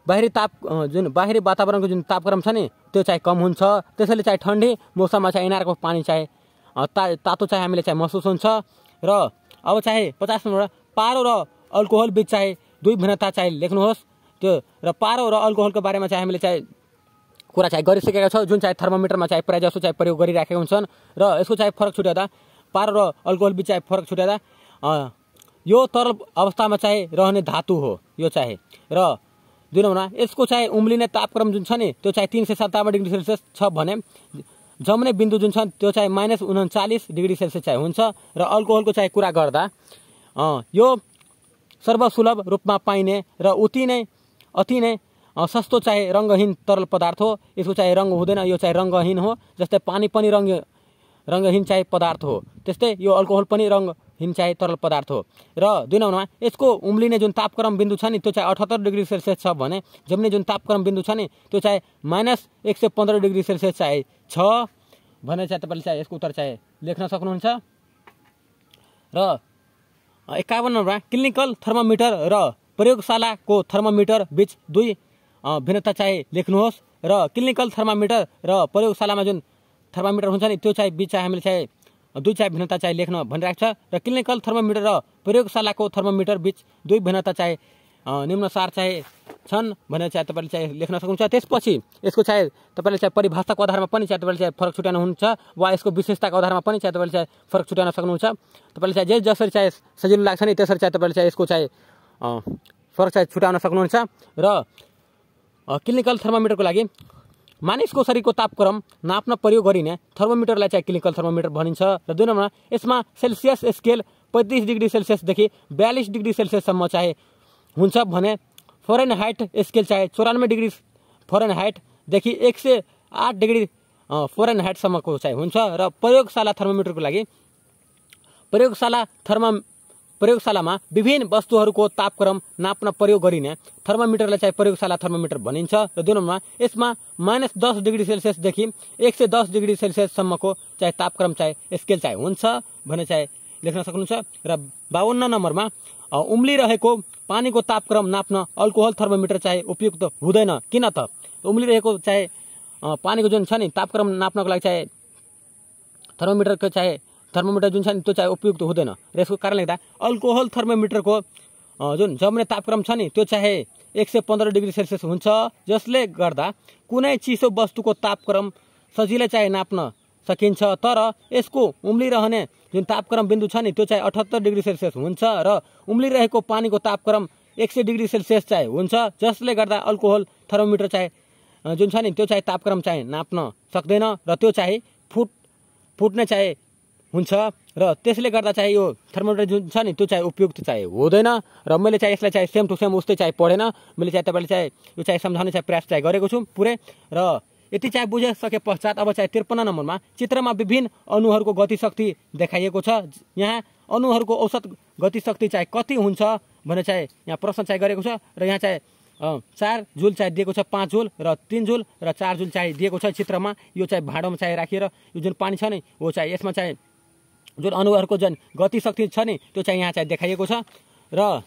बाहिरी ताप जुन बाहिरी वातावरणको जुन तापक्रम छ नि त्यो चाहिँ कम हुन्छ त्यसैले चाहिँ ठन्डी मौसममा चाहिँ यिनीहरूको पानी चाहिँ ता तातो चाहिँ हामीले चाहिँ महसुस हुन्छ र अब चाहे पचास नम्बर पारो र अल्कोहल बिच चाहिँ दुई भिन्नता चाहे लेख्नुहोस् त्यो र पारो र अल्कोहलको बारेमा चाहिँ हामीले चाहिँ कुरा चाहिँ गरिसकेका छौँ जुन चाहिँ थर्मोमिटरमा चाहिँ प्रायः जसो चाहिँ प्रयोग गरिराखेका हुन्छन् र यसको चाहिँ फरक छुट्याउँदा पारो र अल्कोहल बिच चाहिँ फरक छुट्याउँदा यो तरल अवस्थामा चाहिँ रहने धातु हो यो चाहिँ र दुई नम्बरमा यसको चाहिँ उम्लिने तापक्रम जुन छ नि त्यो चाहिँ तिन सय सन्तानब्बे डिग्री सेल्सियस छ भने जम्ने बिन्दु जुन छन् त्यो चाहिँ माइनस उन्चालिस डिग्री सेल्सियस चाहिँ हुन्छ र अल्कोहलको चाहिँ कुरा गर्दा यो सर्वसुलभ रूपमा पाइने र उति नै अति नै सस्तो चाहिँ रङ्गहीन तरल पदार्थ हो यसको चाहिँ रङ्ग हुँदैन यो चाहिँ रङ्गहीन हो जस्तै पानी पनि रङ्ग रङ्गहीन चाहिँ पदार्थ हो त्यस्तै यो अल्कोहल पनि रङ्गहीन चाहिँ तरल पदार्थ हो र दुई नम्बरमा यसको उम्लिने जुन तापक्रम बिन्दु छ नि त्यो चाहिँ अठहत्तर डिग्री सेल्सियस छ भने जम्ने जुन तापक्रम बिन्दु छ नि त्यो चाहिँ माइनस एक सय पन्ध्र डिग्री सेल्सियस चाहिँ छ भने चाहिँ तपाईँले चाहिँ यसको उत्तर चाहिँ लेख्न सक्नुहुन्छ र एकाउन्न नम्बरमा क्लिनिकल थर्मोमिटर र प्रयोगशालाको थर्मोमिटर बिच दुई भिन्नता चाहिँ लेख्नुहोस् र क्लिनिकल थर्मामिटर र प्रयोगशालामा जुन थर्मामिटर नि त्यो चाहिँ बिच चाहिँ हामीले चाहिँ दुई चाहिँ भिन्नता चाहिँ लेख्न भनिरहेको छ र क्लिनिकल थर्मामिटर र प्रयोगशालाको थर्मामिटर बिच दुई भिन्नता चाहिँ निम्नसार चाहिँ छन् भनेर चाहिँ तपाईँले चाहिँ लेख्न सक्नुहुन्छ त्यसपछि यसको चाहिँ तपाईँले चाहिँ परिभाषाको आधारमा पनि चाहिँ तपाईँले चाहिँ फरक छुट्याउनुहुन्छ वा यसको विशेषताको आधारमा पनि चाहिँ तपाईँले चाहिँ फरक छुट्याउन सक्नुहुन्छ तपाईँले चाहिँ जे जसरी चाहिँ सजिलो लाग्छ नि त्यसरी चाहिँ तपाईँले चाहिँ यसको चाहिँ फरक चाहिँ छुट्याउन सक्नुहुन्छ र क्लिनिकल थर्मामिटरको लागि मानस को शरीर को तापक्रम नाप्न प्रयोग गरिने थर्मोमीटर चाहिँ क्लिनिकल थर्मोमीटर भाई र दुई नंबर इसमें सेल्सियस स्केल पैंतीस डिग्री सेल्सियसदेखि बयालीस डिग्री सेल्सियससम्म चाहे होने फोरेन फरेन हाइट स्केल चाहे चौरानब्बे डिग्री फरेन देखि एक सौ आठ डिग्री फरेन हाइटसम को हुन्छ हो प्रयोगशाला को लगी प्रयोगशाला थर्मा प्रयोगशालामा विभिन्न वस्तुहरूको तापक्रम नाप्न प्रयोग गरिने थर्मोमिटरलाई चाहिँ प्रयोगशाला थर्मोमिटर भनिन्छ र दुई नम्बरमा यसमा माइनस दस डिग्री सेल्सियसदेखि एक सय दस डिग्री सेल्सियससम्मको चाहे तापक्रम चाहे स्केल चाहे हुन्छ भने चाहिँ लेख्न सक्नुहुन्छ र बाहन्न नम्बरमा उम्लिरहेको पानीको तापक्रम नाप्न अल्कोहल थर्मोमिटर चाहिँ उपयुक्त हुँदैन किन त उम्लिरहेको चाहे पानीको जुन छ नि तापक्रम नाप्नको लागि चाहे थर्मोमिटरको चाहे थर्मोमिटर जुन छ नि त्यो चाहिँ उपयुक्त हुँदैन र यसको कारणले गर्दा अल्कोहल थर्मोमिटरको जुन जम्ने तापक्रम छ नि त्यो चाहे एक सय पन्ध्र डिग्री सेल्सियस हुन्छ जसले गर्दा कुनै चिसो वस्तुको तापक्रम सजिलै चाहे नाप्न सकिन्छ तर यसको उम्लिरहने जुन तापक्रम बिन्दु छ नि त्यो चाहिँ अठहत्तर डिग्री सेल्सियस हुन्छ र उम्लिरहेको पानीको तापक्रम एक सय डिग्री सेल्सियस चाहिँ हुन्छ जसले गर्दा अल्कोहल थर्मोमिटर चाहिँ जुन छ नि त्यो चाहिँ तापक्रम चाहिँ नाप्न सक्दैन र त्यो चाहिँ फुट फुट्ने चाहिँ हुन्छ र त्यसले गर्दा चाहिँ यो थर्मोमिटर जुन छ नि त्यो चाहिँ उपयुक्त चाहिँ हुँदैन र मैले चाहिँ यसलाई चाहिँ सेम टु सेम उस्तै चाहिँ पढेन मैले चाहिँ तपाईँले चाहिँ यो चाहिँ सम्झाउने चाहिँ प्रयास चाहिँ गरेको छु पुरै र यति चाहिँ बुझिसके पश्चात अब चाहिँ त्रिपन्न नम्बरमा चित्रमा विभिन्न अणुहरूको गतिशक्ति देखाइएको छ यहाँ अणुहरूको औसत गतिशक्ति चाहिँ कति हुन्छ भनेर चाहिँ यहाँ प्रश्न चाहिँ गरेको छ र यहाँ चाहिँ चार झुल चाहिँ दिएको छ पाँच झुल र तिन झुल र चार झुल चाहिँ दिएको छ चित्रमा यो चाहिँ भाँडोमा चाहिँ राखेर यो जुन पानी छ नि हो चाहिँ यसमा चाहिँ जुन अनुहारको जुन गतिशक्ति छ नि त्यो चाहिँ यहाँ चाहिँ देखाइएको छ र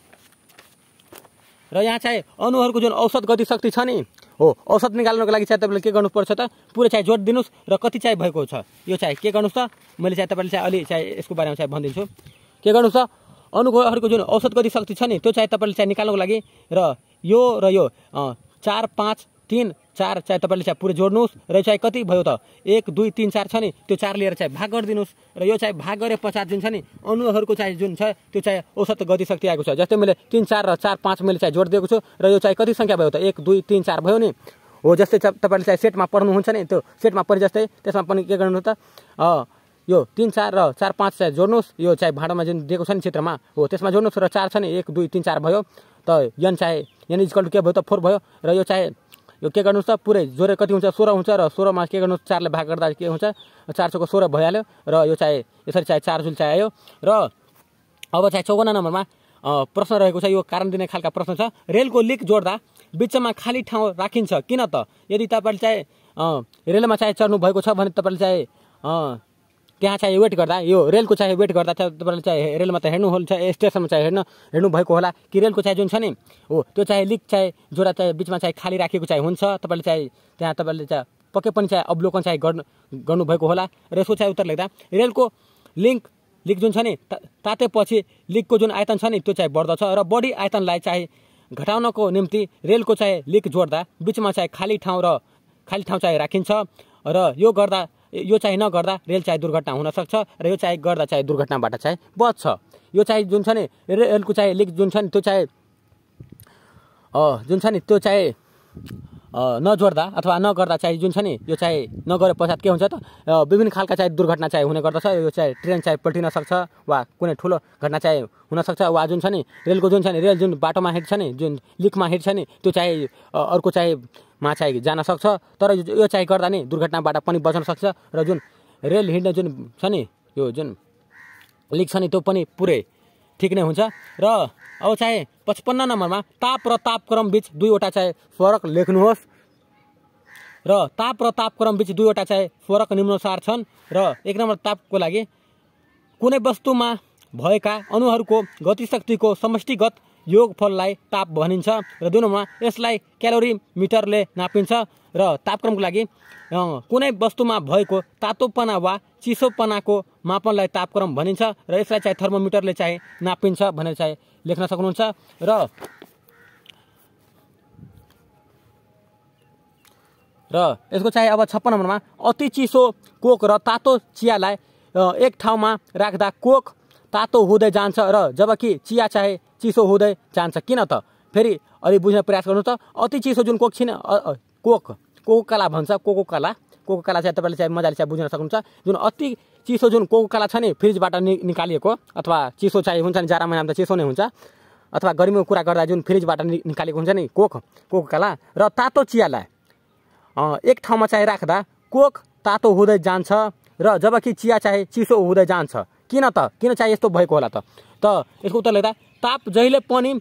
र यहाँ चाहिँ अनुहारको जुन औसत गतिशक्ति छ नि हो औसत निकाल्नुको लागि चाहिँ तपाईँले के गर्नुपर्छ त पुरै चाहिँ जोड दिनुहोस् र कति चाहिँ भएको छ यो चाहिँ के गर्नुहोस् त मैले चाहिँ तपाईँले चाहिँ अलि चाहिँ यसको बारेमा चाहिँ भनिदिन्छु के गर्नुहोस् त अनुहारको जुन औसत गतिशक्ति छ नि त्यो चाहिँ तपाईँले चाहिँ निकाल्नुको लागि र यो र यो चार पाँच तिन चार चाहिँ तपाईँले चाहिँ पुरै जोड्नुहोस् र यो चाहिँ कति भयो त एक दुई तिन चार छ नि त्यो चार लिएर चाहिँ भाग गरिदिनुहोस् र यो चाहिँ भाग गरे पश्चात जुन छ नि अनुहरूको चाहिँ जुन छ त्यो चाहिँ औसत गतिशक्ति आएको छ जस्तै मैले तिन चार र चार पाँच मैले चाहिँ जोडिदिएको छु र यो चाहिँ कति सङ्ख्या भयो त एक दुई तिन चार भयो नि हो जस्तै तपाईँले चाहिँ सेटमा पढ्नुहुन्छ नि त्यो सेटमा पढे जस्तै त्यसमा पनि के गर्नु त यो तिन चार र चार पाँच चाहिँ जोड्नुहोस् यो चाहिँ भाँडामा जुन दिएको छ नि चित्रमा हो त्यसमा जोड्नुहोस् र चार छ नि एक दुई तिन चार भयो त यन चाहे यन इजकल के भयो त फोर भयो र यो चाहिँ यो के गर्नुहोस् त पुरै जोरे कति हुन्छ सोह्र हुन्छ र सोह्रमा के गर्नुहोस् चारले भाग गर्दा के हुन्छ चार सौको सोह्र भइहाल्यो र यो चाहे यसरी चाहे चार जुल चाहियो र अब चाहे चौवन्न नम्बरमा प्रश्न रहेको छ यो कारण दिने खालका प्रश्न छ रेलको लिक जोड्दा बिचमा खाली ठाउँ राखिन्छ किन त यदि तपाईँले चाहे रेलमा चाहे चढ्नु भएको छ भने तपाईँले चाहे त्यहाँ चाहिँ वेट गर्दा यो रेलको चाहिँ वेट गर्दा चाहिँ तपाईँले चाहिँ रेलमा त हेर्नु होल चाहिँ स्टेसनमा चाहिँ हेर्नु हेर्नु भएको होला कि रेलको चाहिँ जुन छ नि हो त्यो चाहिँ लिक चाहिँ जोडा चाहिँ बिचमा चाहिँ खाली राखेको चाहिँ हुन्छ तपाईँले चाहिँ त्यहाँ तपाईँले चाहिँ पक्कै पनि चाहिँ अवलोकन चाहिँ गर्नु गर्नुभएको होला र यसको चाहिँ उत्तर लेख्दा रेलको लिङ्क लिक जुन छ नि तातेपछि लिकको जुन आयतन छ नि त्यो चाहिँ बढ्दछ र बढी आयतनलाई चाहिँ घटाउनको निम्ति रेलको चाहिँ लिक जोड्दा बिचमा चाहिँ खाली ठाउँ र खाली ठाउँ चाहिँ राखिन्छ र यो गर्दा यो चाहिँ नगर्दा रेल चाहिँ दुर्घटना हुनसक्छ र यो चाहिँ गर्दा चाहिँ दुर्घटनाबाट चाहिँ बच्छ यो चाहिँ जुन छ नि रेलको चाहिँ लिक जुन छ नि त्यो चाहिँ जुन छ नि त्यो चाहिँ नजोड्दा अथवा नगर्दा चाहिँ जुन छ नि यो चाहिँ नगरे पश्चात के हुन्छ त विभिन्न खालका चाहिँ दुर्घटना चाहिँ हुने गर्दछ यो चाहिँ ट्रेन चाहिँ पल्टिन सक्छ वा कुनै ठुलो घटना चाहिँ हुनसक्छ वा जुन छ नि रेलको जुन छ नि रेल जुन बाटोमा हिँड्छ नि जुन लिकमा हिँड्छ नि त्यो चाहिँ अर्को चाहिँ माछा जान सक्छ तर यो चाहिँ गर्दा नि दुर्घटनाबाट पनि बच्न सक्छ र जुन रेल हिँड्ने जुन छ नि यो जुन लिक छ नि त्यो पनि पुरै ठिक नै हुन्छ र अब चाहे पचपन्न नम्बरमा ताप र तापक्रम बिच दुईवटा चाहे फरक लेख्नुहोस् र ताप र तापक्रम बिच दुईवटा चाहे फरक निम्नसार छन् र एक नम्बर तापको लागि कुनै वस्तुमा भएका अणुहरूको गतिशक्तिको समष्टिगत योगफललाई ताप भनिन्छ र दुनोमा यसलाई क्यालोरी मिटरले नापिन्छ र तापक्रमको लागि कुनै वस्तुमा भएको तातोपना वा चिसोपनाको मापनलाई तापक्रम भनिन्छ र यसलाई चाहिँ थर्मोमिटरले चाहिँ नापिन्छ भनेर चाहिँ लेख्न सक्नुहुन्छ र र यसको चाहिँ अब छप्पन नम्बरमा अति चिसो कोक र तातो चियालाई एक ठाउँमा राख्दा कोक तातो हुँदै जान्छ र जबकि चिया चाहे चिसो हुँदै जान्छ किन त फेरि अलि बुझ्ने प्रयास गर्नु त अति चिसो जुन कोक छिन कोक कोको कला भन्छ कोको काला कोको काला चाहिँ तपाईँले चाहिँ मजाले चाहिँ बुझ्न सक्नुहुन्छ जुन अति चिसो जुन कोको काला छ नि फ्रिजबाट नि निकालिएको अथवा चिसो चाहिँ हुन्छ नि जाडो महिनामा त चिसो नै हुन्छ अथवा गर्मीको कुरा गर्दा जुन फ्रिजबाट नि निकालेको हुन्छ नि कोक कोको काला र तातो चियालाई एक ठाउँमा चाहिँ राख्दा कोक तातो हुँदै जान्छ र जबकि चिया चाहे चिसो हुँदै जान्छ किन त किन चाहिँ यस्तो भएको होला था तो इसको उत्तर लेख्दा ताप जहिले पानी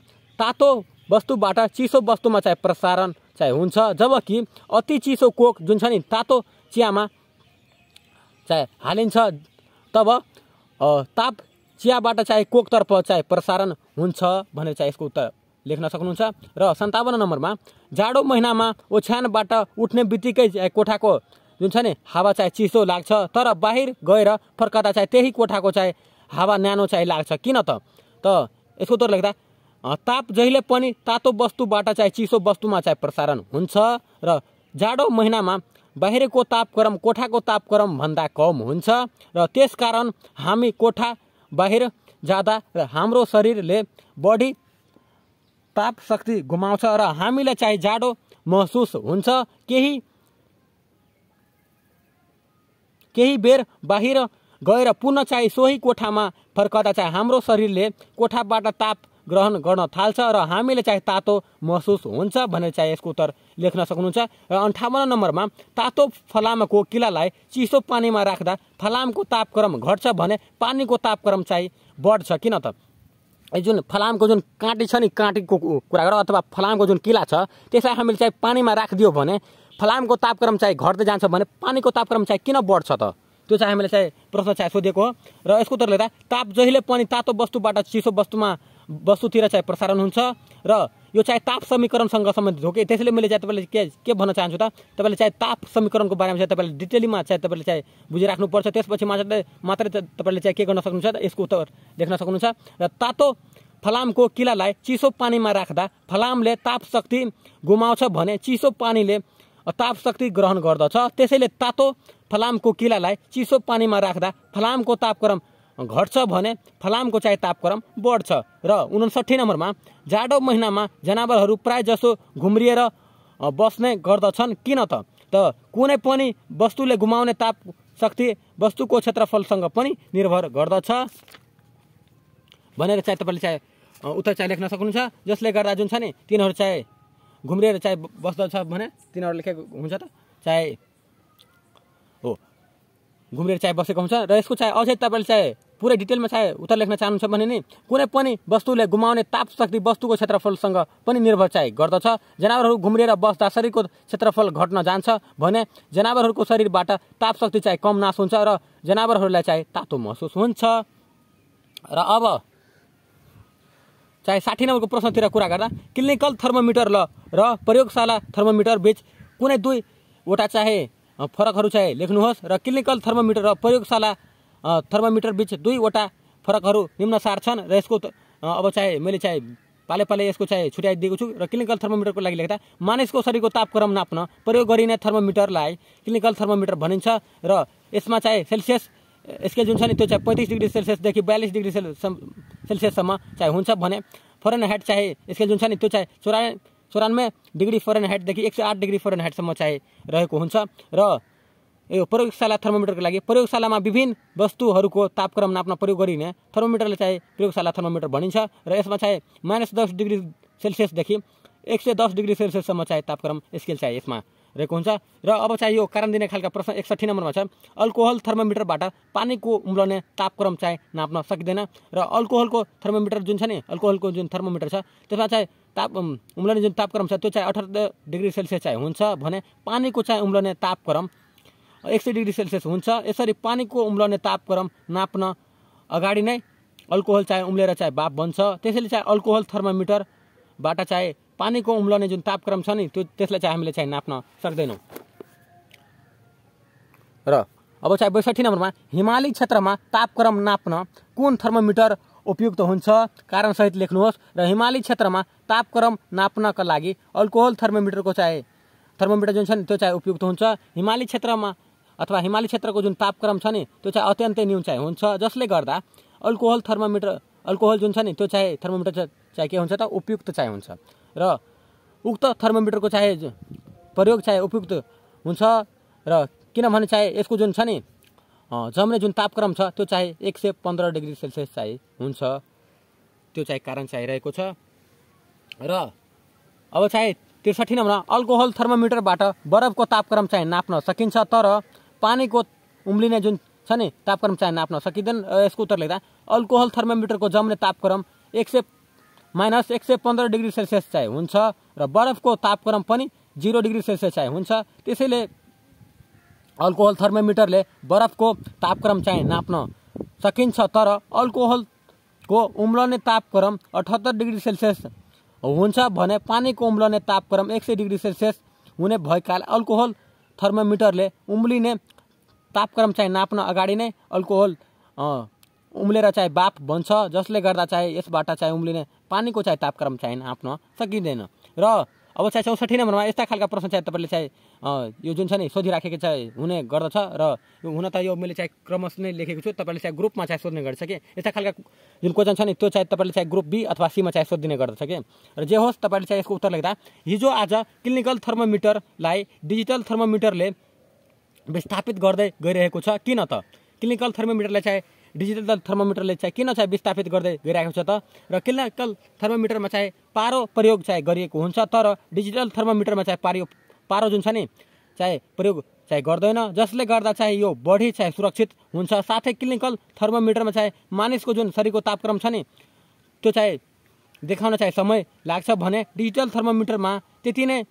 तातो वस्तु वस्तुबाट वस्तु में चाहे प्रसारण चाहिँ हुन्छ जबकि अति चिसो कोक जुन तातो चिया तातो चाहे चाहिँ हालिन्छ तब ताप चियाबाट चाहिँ कोकतर्फ चाहे प्रसारण हुन्छ भनेर चाहिँ यसको उत्तर लेख्न सक्नुहुन्छ र नंबर नम्बरमा जाडो महिनामा ओछ्यानबाट उठ्ने कोठा को जुन छ नि हावा चाहिँ चिसो लाग्छ तर बाहिर गएर फर्कदा चाहिँ त्यही कोठाको चाहिँ हावा न्यानो चाहिँ लाग्छ किन त त यसको उत्तर लेख्दा ताप जहिले पनि तातो वस्तुबाट चाहिँ चिसो वस्तुमा चाहिँ प्रसारण हुन्छ र जाडो महिनामा बाहिरको तापक्रम कोठाको तापक्रम भन्दा कम हुन्छ र त्यसकारण हामी कोठा बाहिर जाँदा र हाम्रो शरीरले बढी ताप शक्ति गुमाउँछ र हामीलाई चाहिँ जाडो महसुस हुन्छ केही केही बेर बाहिर गएर पुनः चाहिँ सोही कोठामा फर्कदा चाहिँ हाम्रो शरीरले कोठाबाट ताप ग्रहण गर्न थाल्छ र हामीले चाहिँ तातो महसुस हुन्छ भनेर चाहिँ यसको उत्तर लेख्न सक्नुहुन्छ र अन्ठाउन्न नम्बरमा तातो फलामको किलालाई चिसो पानीमा राख्दा फलामको तापक्रम घट्छ भने पानीको तापक्रम चाहिँ बढ्छ किन त जुन फलामको जुन काँटी छ नि काँटीको कुरा गर अथवा फलामको जुन किला छ त्यसलाई हामीले चाहिँ पानीमा राखिदियो भने फलामको तापक्रम चाहिँ घट्दै जान्छ भने पानीको तापक्रम चाहिँ किन बढ्छ त त्यो चाहिँ हामीले चाहिँ प्रश्न चाहिँ सोधेको हो र यसको उत्तर लेख्दा ताप जहिले पनि तातो वस्तुबाट चिसो वस्तुमा वस्तुतिर चाहिँ प्रसारण हुन्छ र यो चाहिँ ताप समीकरणसँग सम्बन्धित हो कि त्यसैले मैले चाहिँ तपाईँले के के भन्न चाहन्छु त तपाईँले चाहिँ ताप समीकरणको बारेमा चाहिँ तपाईँले डिटेलीमा चाहिँ तपाईँले चाहिँ बुझिराख्नुपर्छ त्यसपछि मात्र मात्रै तपाईँले चाहिँ के गर्न सक्नुहुन्छ त यसको उत्तर देख्न सक्नुहुन्छ र तातो फलामको किलालाई चिसो पानीमा राख्दा फलामले ताप शक्ति गुमाउँछ भने चिसो पानीले ताप शक्ति ग्रहण गर्दछ त्यसैले तातो फलामको किलालाई चिसो पानीमा राख्दा फलामको तापक्रम घट्छ भने फलामको चाहिँ तापक्रम बढ्छ र उनसठी नम्बरमा जाडो महिनामा जनावरहरू जसो घुम्रिएर बस्ने गर्दछन् किन त त कुनै पनि वस्तुले गुमाउने ताप शक्ति वस्तुको क्षेत्रफलसँग पनि निर्भर गर्दछ भनेर चाहिँ तपाईँले चाहिँ उत्तर चाहिँ लेख्न सक्नुहुन्छ जसले गर्दा जुन छ नि तिनीहरू चाहिँ घुम्रिएर चाहे बस्दछ भने तिनीहरू लेखेको हुन्छ त चाहे हो घुम्रिएर चाहे बसेको हुन्छ र यसको चाहे अझै तपाईँले चाहे पुरै डिटेलमा चाहे उत्तर लेख्न चाहनुहुन्छ भने नि कुनै पनि वस्तुले गुमाउने ताप शक्ति वस्तुको क्षेत्रफलसँग पनि निर्भर चाहे गर्दछ जनावरहरू घुम्रिएर बस्दा शरीरको क्षेत्रफल घट्न जान्छ भने जनावरहरूको शरीरबाट ताप शक्ति चाहे कम नाश हुन्छ र जनावरहरूलाई चाहे तातो महसुस हुन्छ र अब चाहे साठी नम्बरको प्रश्नतिर कुरा गर्दा क्लिनिकल थर्मोमिटर ल र प्रयोगशाला थर्मोमिटर बिच कुनै दुईवटा चाहे फरकहरू चाहे लेख्नुहोस् र क्लिनिकल थर्मोमिटर र प्रयोगशाला थर्मोमिटर बिच दुईवटा फरकहरू निम्नसार छन् र यसको अब चाहे मैले चाहे पाले पाले यसको चाहे छुट्याइदिएको छु र क्लिनिकल थर्मोमिटरको लागि लेख्दा मानिसको शरीरको तापक्रम नाप्न प्रयोग गरिने थर्मोमिटरलाई क्लिनिकल थर्मोमिटर भनिन्छ र यसमा चाहे सेल्सियस स्केल जो चाहे पैंतीस डिग्री चाहिँ पैँतिस डिग्री डिग्री सेल्सियससम्म चाहिँ चाहे होने फरेन हाइट चाहे स्केल जो चाहे चौरा चौरानब्बे डिग्री फरेन देखि एक सौ आठ डिग्री फरेन हाइटसम्म चाहे रहेको हुन्छ र यो प्रयोगशाला लिए प्रयोगशाला में विभिन्न वस्तु को तापक्रम नाप्न प्रयोग गरिने थर्मोमिटरले चाहे प्रयोगशाला थर्मोमिटर भाई र यसमा माइनस दस डिग्री देखि एक सौ दस डिग्री सेल्सियससम्म चाहे तापक्रम स्केल चाहिए इसमें रहेको हुन्छ र अब चाहिँ यो कारण दिने खालका प्रश्न एकसाठी नम्बरमा छ अल्कोहल थर्मोमिटरबाट पानीको उम्लने तापक्रम चाहिँ नाप्न सकिँदैन र अल्कोहलको थर्मोमिटर जुन छ नि अल्कोहलको जुन थर्मोमिटर छ त्यसमा चाहिँ ताप उम्लने जुन तापक्रम छ त्यो चाहिँ अठार डिग्री सेल्सियस चाहिँ हुन्छ भने पानीको चाहिँ उम्लने तापक्रम एक सय डिग्री सेल्सियस हुन्छ यसरी पानीको उम्लने तापक्रम नाप्न अगाडि नै अल्कोहल चाहिँ उम्लेर चाहिँ बाप बन्छ त्यसैले चाहिँ अल्कोहल थर्मोमिटरबाट चाहिँ पानीको उम्लने जुन तापक्रम छ नि त्यो त्यसलाई चाहिँ हामीले चाहिँ नाप्न सक्दैनौँ र अब चाहिँ बैसठी नम्बरमा हिमाली क्षेत्रमा तापक्रम नाप्न कुन थर्मोमिटर उपयुक्त हुन्छ कारणसहित लेख्नुहोस् र हिमाली क्षेत्रमा तापक्रम नाप्नका लागि अल्कोहल थर्मोमिटरको चाहे थर्मोमिटर जुन छ नि त्यो चाहिँ उपयुक्त हुन्छ हिमाली क्षेत्रमा अथवा हिमाली क्षेत्रको जुन तापक्रम छ नि त्यो चाहिँ अत्यन्तै न्यून चाहिँ हुन्छ जसले गर्दा अल्कोहल थर्मोमिटर अल्कोहल जुन छ नि त्यो चाहिँ थर्मोमिटर चाहिँ के हुन्छ त उपयुक्त चाहिँ हुन्छ र उक्त थर्मोमिटरको चाहे प्रयोग चाहे उपयुक्त हुन्छ र किनभने चाहे यसको जुन छ नि जम्ने जुन तापक्रम छ त्यो चाहे एक सय पन्ध्र डिग्री सेल्सियस चाहिँ हुन्छ त्यो चाहिँ कारण चाहिरहेको छ र अब चाहे त्रिसठी नम्बर अल्कोहल थर्मोमिटरबाट बरफको तापक्रम चाहिँ नाप्न सकिन्छ तर पानीको उम्लिने जुन छ नि तापक्रम चाहिँ नाप्न सकिँदैन यसको उत्तर लेख्दा अल्कोहल थर्मोमिटरको जम्ने तापक्रम एक सय माइनस एक सय पन्ध्र डिग्री सेल्सियस चाहिँ हुन्छ र बरफको तापक्रम पनि जिरो डिग्री सेल्सियस चाहिँ हुन्छ त्यसैले अल्कोहल थर्मोमिटरले बरफको तापक्रम चाहिँ नाप्न सकिन्छ तर अल्कोहलको उम्लने तापक्रम अठहत्तर डिग्री सेल्सियस हुन्छ भने पानीको उम्लने तापक्रम एक सय डिग्री सेल्सियस हुने भएकाले अल्कोहल थर्मोमिटरले उम्लिने तापक्रम चाहिँ नाप्न अगाडि नै अल्कोहल उम्लेर चाहे बाप बन्छ जसले गर्दा चाहे यसबाट चाहे उम्लिने पानीको चाहे तापक्रम चाहिँ आफ्नो सकिँदैन र अब चाहिँ चौसठी नम्बरमा यस्ता खालका प्रश्न चाहिँ तपाईँले चाहिँ यो जुन छ नि सोधिराखेको चाहिँ हुने गर्दछ र हुन त यो मैले चाहे क्रमश नै लेखेको छु तपाईँले चाहिँ ग्रुपमा चाहिँ सोध्ने गर्छ कि यस्ता खालका जुन क्वेसन छ नि त्यो चाहिँ तपाईँले चाहिँ ग्रुप बी अथवा सीमा चाहे सोधिदिने गर्दछ कि र जे होस् तपाईँले चाहिँ यसको उत्तर लेख्दा हिजो आज क्लिनिकल थर्मोमिटरलाई डिजिटल थर्मोमिटरले विस्थापित गर्दै गइरहेको छ किन त क्लिनिकल थर्मोमिटरलाई चाहिँ डिजिटल थर्मोमिटरले चाहिँ किन चाहिँ विस्थापित गर्दै गइरहेको छ त र क्लिनिकल थर्मोमिटरमा चाहिँ पारो प्रयोग चाहिँ गरिएको हुन्छ तर डिजिटल थर्मोमिटरमा चाहिँ पारो पारो जुन छ नि चाहिँ प्रयोग चाहिँ गर्दैन जसले गर्दा चाहिँ यो बढी चाहिँ सुरक्षित हुन्छ साथै क्लिनिकल थर्मोमिटरमा चाहिँ मानिसको जुन शरीरको तापक्रम छ नि त्यो चाहिँ देखाउन चाहिँ समय लाग्छ भने डिजिटल थर्मोमिटरमा त्यति नै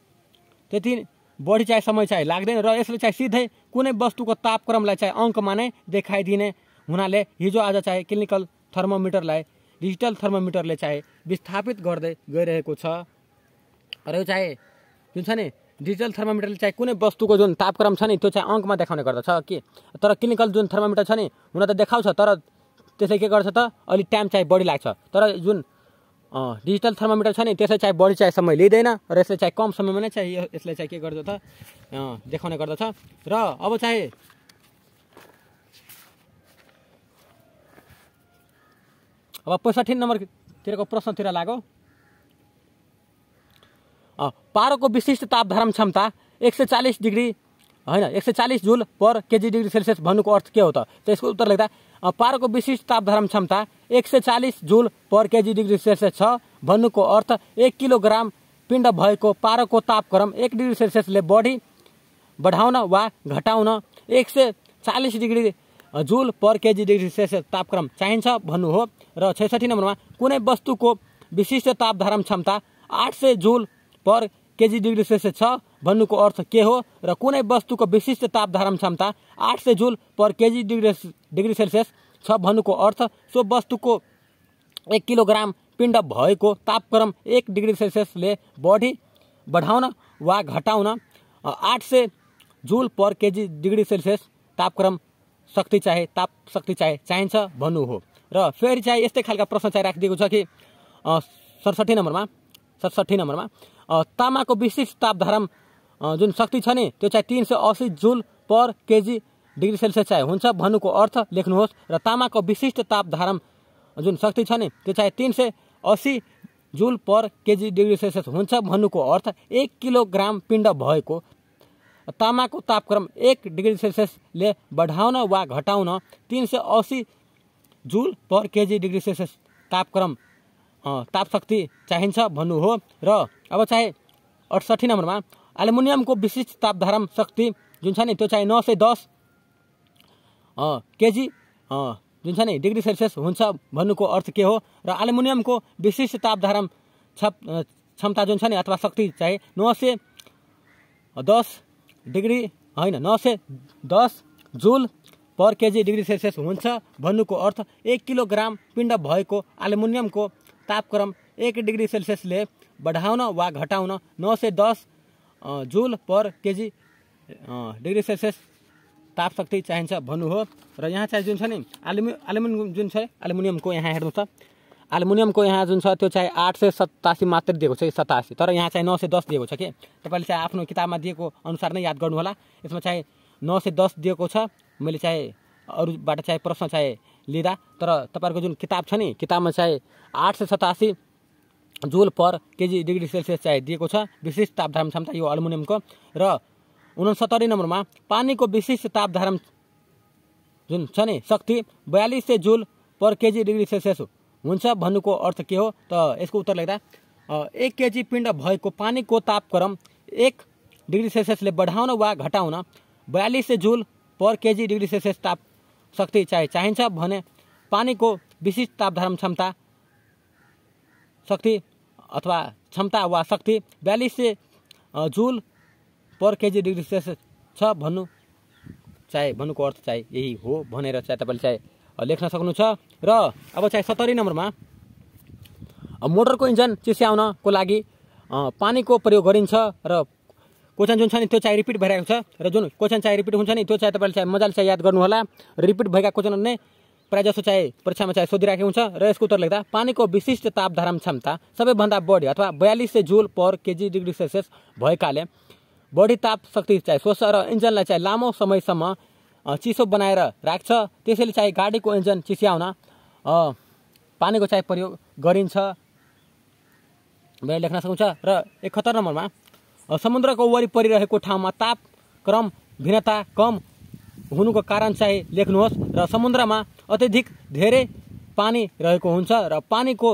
त्यति बढी चाहिँ समय चाहिँ लाग्दैन र यसले चाहिँ सिधै कुनै वस्तुको तापक्रमलाई चाहिँ अङ्कमा नै देखाइदिने हुनाले हिजो आज चाहिँ क्लिनिकल थर्मोमिटरलाई डिजिटल थर्मोमिटरले चाहिँ विस्थापित गर्दै गइरहेको छ र यो चाहिँ जुन छ नि डिजिटल थर्मोमिटरले चाहिँ कुनै वस्तुको जुन तापक्रम छ नि त्यो चाहिँ अङ्कमा देखाउने गर्दछ कि तर क्लिनिकल जुन थर्मोमिटर छ नि हुन त देखाउँछ तर त्यसले के गर्छ त अलिक टाइम चाहिँ बढी लाग्छ तर जुन डिजिटल थर्मोमिटर छ नि त्यसले चाहिँ बढी चाहिँ समय लिँदैन र यसले चाहिँ कम समयमा नै चाहिँ यसले चाहिँ के गर्छ त देखाउने गर्दछ र अब चाहिँ अब पैंसठी नंबर तीर लग पारो को विशिष्ट तापधारण क्षमता एक सौ चालीस डिग्री है एक सौ चालीस joule per KG degree Celsius को अर्थ के होता तो इसको उत्तर पारो को विशिष्ट तापधारण क्षमता एक सौ चालीस joule per KG degree Celsius भन्न को अर्थ एक किलोग्राम पिंड भएको को तापक्रम एक डिग्री सेल्सियसले बढी बढ़ा वा घटाउन एक सौ चालीस degree joule per KG degree Celsius तापक्रम चाहिए भन्न हो नंबर में नम्बरमा वस्तु को विशिष्ट तापधारण क्षमता आठ सौ joule per KG degree Celsius भन्न को अर्थ के हो रहा वस्तु को विशिष्ट तापधारण क्षमता आठ सौ joule per KG degree degree Celsius भन्न को अर्थ सो वस्तु को एक किलोग्राम पिंड तापक्रम एक डिग्री सेल्सि बढी बढ़ा वा घटाउन आठ सौ joule per KG degree Celsius तापक्रम शक्ति चाहे ताप शक्ति चाहे चाहिन्छ भन्नु हो र फेरि चाहिँ यस्तै खालका प्रश्न चाहिँ राखिदिएको छ कि सडसठी नम्बरमा सडसठी नम्बरमा तामाको विशिष्ट तापधाराम जुन शक्ति छ नि त्यो चाहिँ तिन सय असी joule per KG degree Celsius चाहिँ हुन्छ भन्नुको अर्थ लेख्नुहोस् र तामाको विशिष्ट तापधाराम जुन शक्ति छ नि त्यो चाहिँ तिन सय असी joule per KG degree Celsius हुन्छ भन्नुको अर्थ एक किलोग्राम पिण्ड भएको तामाको तापक्रम एक डिग्री सेल्सियसले बढाउन वा घटाउन तिन सय असी joule per KG degree Celsius तापक्रम तापशक्ति चाहिन्छ भन्नु हो र अब चाहे अठसट्ठी नम्बरमा एल्युमिनियमको विशिष्ट तापधारण शक्ति जुन छ नि त्यो चाहिँ नौ सय दस केजी जुन छ नि डिग्री सेल्सियस हुन्छ भन्नुको अर्थ के हो र एल्युमिनियमको विशिष्ट तापधारण क्षमता जुन छ नि अथवा शक्ति चाहिँ नौ सय दस डिग्री होइन नौ सय दस joule per KG degree Celsius हुन्छ भन्नुको अर्थ एक किलोग्राम पिण्ड भएको एल्युमिनियमको तापक्रम एक डिग्री सेल्सियसले बढाउन वा घटाउन नौ सय दस joule per KG degree Celsius ताप शक्ति चाहिन्छ भन्नु हो र यहाँ चाहिँ जुन छ नि एल्युमि एल्युमिनियम जुन छ एल्युमिनियमको यहाँ हेर्नु त को यहाँ जो चाहे आठ सौ सत्तासी मत दिएको छ सतासी तर यहाँ चाहे नौ सौ दस दिएको कि तपाईँले आपको किताब में दिए अनुसार नहीं याद कर इसमें चाहे नौ सौ दस दिएको मैं चाहे चाहिँ चाहे प्रश्न चाहे लिदा तर तब जो किताब छ किताब में चाहे आठ सौ सतासी जोल पर केजी डिग्री सेल्सि चाहे दिएको छ विशिष्ट तापधारण क्षमता को अल्मुनियमको नंबर में पानी को विशिष्ट तापधारण जो शक्ति बयालीस सौ जोल पर केजी डिग्री सेल्सि भन्न को अर्थ के हो तो इसको उत्तर लिखा एक केजी पिंड भएको को तापक्रम एक डिग्री सेल्सियसले बढाउन वा घटाउन बयालीस joule per KG degree Celsius ताप शक्ति चाहे चाहिन्छ भने को विशिष्ट तापधारण क्षमता शक्ति अथवा क्षमता वा शक्ति बयालीस joule per KG degree Celsius छ भन्नु चाहिँ को अर्थ चाहे यही हो भनेर चाहिँ तपाईँले चाहिँ लेख्न सक्नु छ र अब चाहिँ सत्तरी नम्बरमा मोटरको इन्जन चिस्याउनको लागि पानीको प्रयोग गरिन्छ र क्वेसन जुन छ नि त्यो चाहिँ रिपिट भइरहेको छ र जुन क्वेसन चाहिँ रिपिट हुन्छ नि त्यो चाहिँ तपाईँले चाहिँ मजाले चाहिँ याद गर्नुहोला रिपिट भएका क्वेसनहरू नै प्रायः जसो चाहिँ परीक्षामा चाहिँ सोधिरहेको हुन्छ र यसको उत्तर लेख्दा पानीको विशिष्ट तापधारण क्षमता सबैभन्दा बढी अथवा बयालिस सय joule per KG degree Celsius भएकाले बढी ताप शक्ति चाहिँ सोच्छ र इन्जनलाई चाहिँ लामो समयसम्म चिसो बनाएर राख्छ त्यसैले चाहिँ गाडीको इन्जन चिस्याउन पानीको चाहिँ प्रयोग गरिन्छ भनेर लेख्न सक्छ र एकहत्तर नम्बरमा समुद्रको वरिपरि रहेको ठाउँमा तापक्रम भिन्नता कम हुनुको कारण चाहिँ लेख्नुहोस् र समुद्रमा अत्यधिक धेरै पानी रहेको हुन्छ र पानीको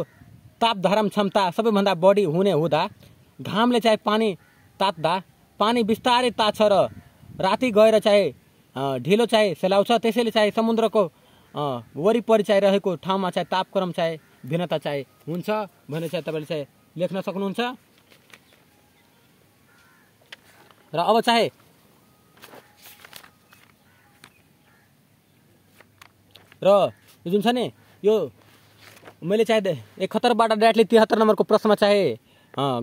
ताप क्षमता सबैभन्दा बढी हुने हुँदा घामले चाहिँ पानी तात्दा पानी बिस्तारै ताछ र राति गएर चाहिँ ढिलो चाहिँ सेलाउँछ त्यसैले चाहिँ समुद्रको वरिपरि चाहिँ रहेको ठाउँमा चाहिँ तापक्रम चाहिँ भिन्नता चाहिँ हुन्छ भनेर चाहिँ तपाईँले चाहिँ लेख्न सक्नुहुन्छ र अब चाहिँ र जुन छ नि यो मैले चाहिँ एकहत्तरबाट डाइरेक्टली तिहत्तर नम्बरको प्रश्नमा चाहिँ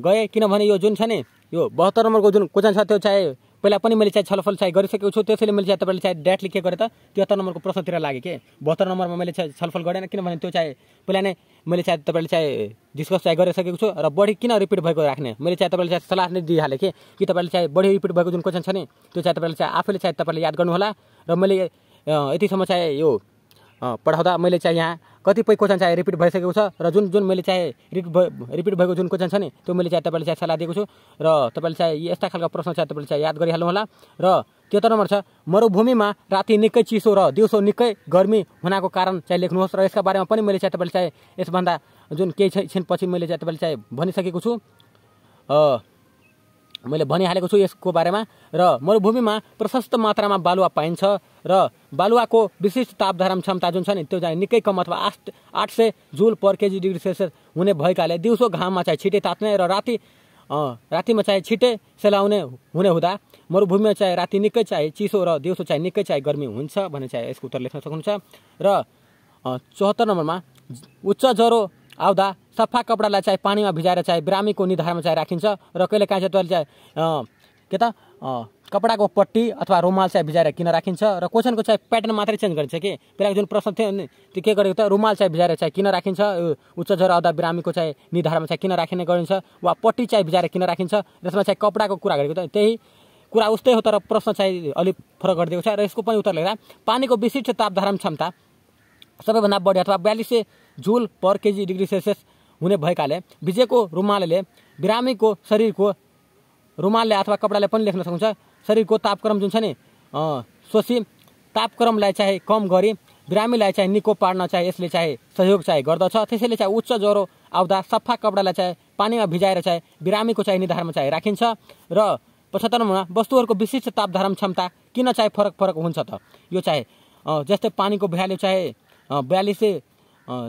गएँ किनभने यो जुन छ नि यो बहत्तर नम्बरको जुन क्वेसन छ त्यो चाहिँ पहिला पनि मैले चाहिँ छलफल चाहिँ गरिसकेको छु त्यसैले मैले चाहिँ तपाईँले चाहिँ डेट लेखेको गरेर त त्योहत्तर नम्बरको प्रश्नतिर लागेँ कि बहत्तर नम्बरमा मैले चाहिँ छलफल गरेन किनभने त्यो चाहिँ पहिला नै मैले चाहिँ तपाईँले चाहिँ डिस्कस चाहिँ गरिसकेको छु र बढी किन रिपिट भएको राख्ने मैले चाहिँ तपाईँले चाहिँ सल्लाह नै दिइहालेँ कि कि तपाईँले चाहिँ बढी रिपिट भएको जुन क्वेसन छ नि त्यो चाहिँ तपाईँले चाहिँ आफैले चाहिँ तपाईँले याद गर्नुहोला र मैले यतिसम्म चाहिँ यो पढाउँदा मैले चाहिँ यहाँ कतिपय क्वेसन चाहिँ रिपिट भइसकेको छ र जुन जुन मैले चाहे रिपिट रिपिट भएको जुन क्वेसन छ नि त्यो मैले चाहिँ तपाईँले चाहिँ सल्लाह दिएको छु र तपाईँले चाहिँ यस्ता खालको प्रश्न चाहिँ तपाईँले चाहिँ याद गरिहाल्नु होला र त्यत्रो नम्बर छ मरुभूमिमा राति निकै चिसो र दिउँसो निकै गर्मी हुनाको कारण चाहिँ लेख्नुहोस् र यसका बारेमा पनि मैले चाहिँ तपाईँले चाहिँ यसभन्दा जुन केही पछि मैले चाहिँ तपाईँले चाहिँ भनिसकेको छु मैले भनिहालेको छु यसको बारेमा र मरुभूमिमा प्रशस्त मात्रामा बालुवा पाइन्छ र बालुवाको विशिष्ट तापधारण क्षमता जुन छ नि त्यो चाहिँ निकै कम अथवा आठ आठ सय joule per KG degree Celsius हुने भएकाले दिउँसो घाममा चाहिँ छिटे तात्ने र राति रातिमा चाहिँ छिटे सेलाउने हुने हुँदा मरुभूमिमा चाहिँ राति निकै चाहिँ चिसो र दिउँसो चाहिँ निकै चाहिँ गर्मी हुन्छ भन्ने चाहिँ यसको उत्तर लेख्न सक्नुहुन्छ र चौहत्तर नम्बरमा उच्च ज्वरो आउँदा सफा कपडालाई चाहिँ पानीमा भिजाएर चाहिँ बिरामीको निधारमा चाहिँ राखिन्छ र कहिले काहीँ चाहिँ तपाईँले चाहिँ के त कपडाको पट्टी अथवा रुमाल चाहिँ भिजाएर किन राखिन्छ र क्वेसनको चाहिँ प्याटर्न मात्रै चेन्ज गरिन्छ कि पहिलाको जुन प्रश्न थियो नि त्यो के गरेको त रुमाल चाहिँ भिजाएर चाहिँ किन राखिन्छ उच्च ज्वरो आउँदा बिरामीको चाहिँ निधारमा चाहिँ किन राखिने गरिन्छ वा पट्टी चाहिँ भिजाएर किन राखिन्छ जसमा चाहिँ कपडाको कुरा गरेको त त्यही कुरा उस्तै हो तर प्रश्न चाहिँ अलिक फरक गरिदिएको छ र यसको पनि उत्तर लेख्दा पानीको विशिष्ट तापधारण क्षमता सबैभन्दा बढी अथवा बयालिस सय joule per KG degree Celsius हुने भएकाले भिजेको रुमालले बिरामीको शरीरको रुमालले अथवा कपडाले पनि लेख्न सक्नुहुन्छ शरीरको तापक्रम जुन छ नि सोसी तापक्रमलाई चाहिँ कम गरी बिरामीलाई चाहिँ निको पार्न चाहे यसले चाहिँ सहयोग चाहिँ गर्दछ त्यसैले चाहिँ उच्च ज्वरो आउँदा सफा कपडालाई चाहिँ पानीमा भिजाएर चाहिँ बिरामीको चाहिँ निधारमा चाहिँ राखिन्छ र पचहत्तरमा वस्तुहरूको विशिष्ट तापधारण क्षमता किन चाहे फरक फरक हुन्छ त यो चाहिँ जस्तै पानीको भ्यालु चाहिँ बयालिस सय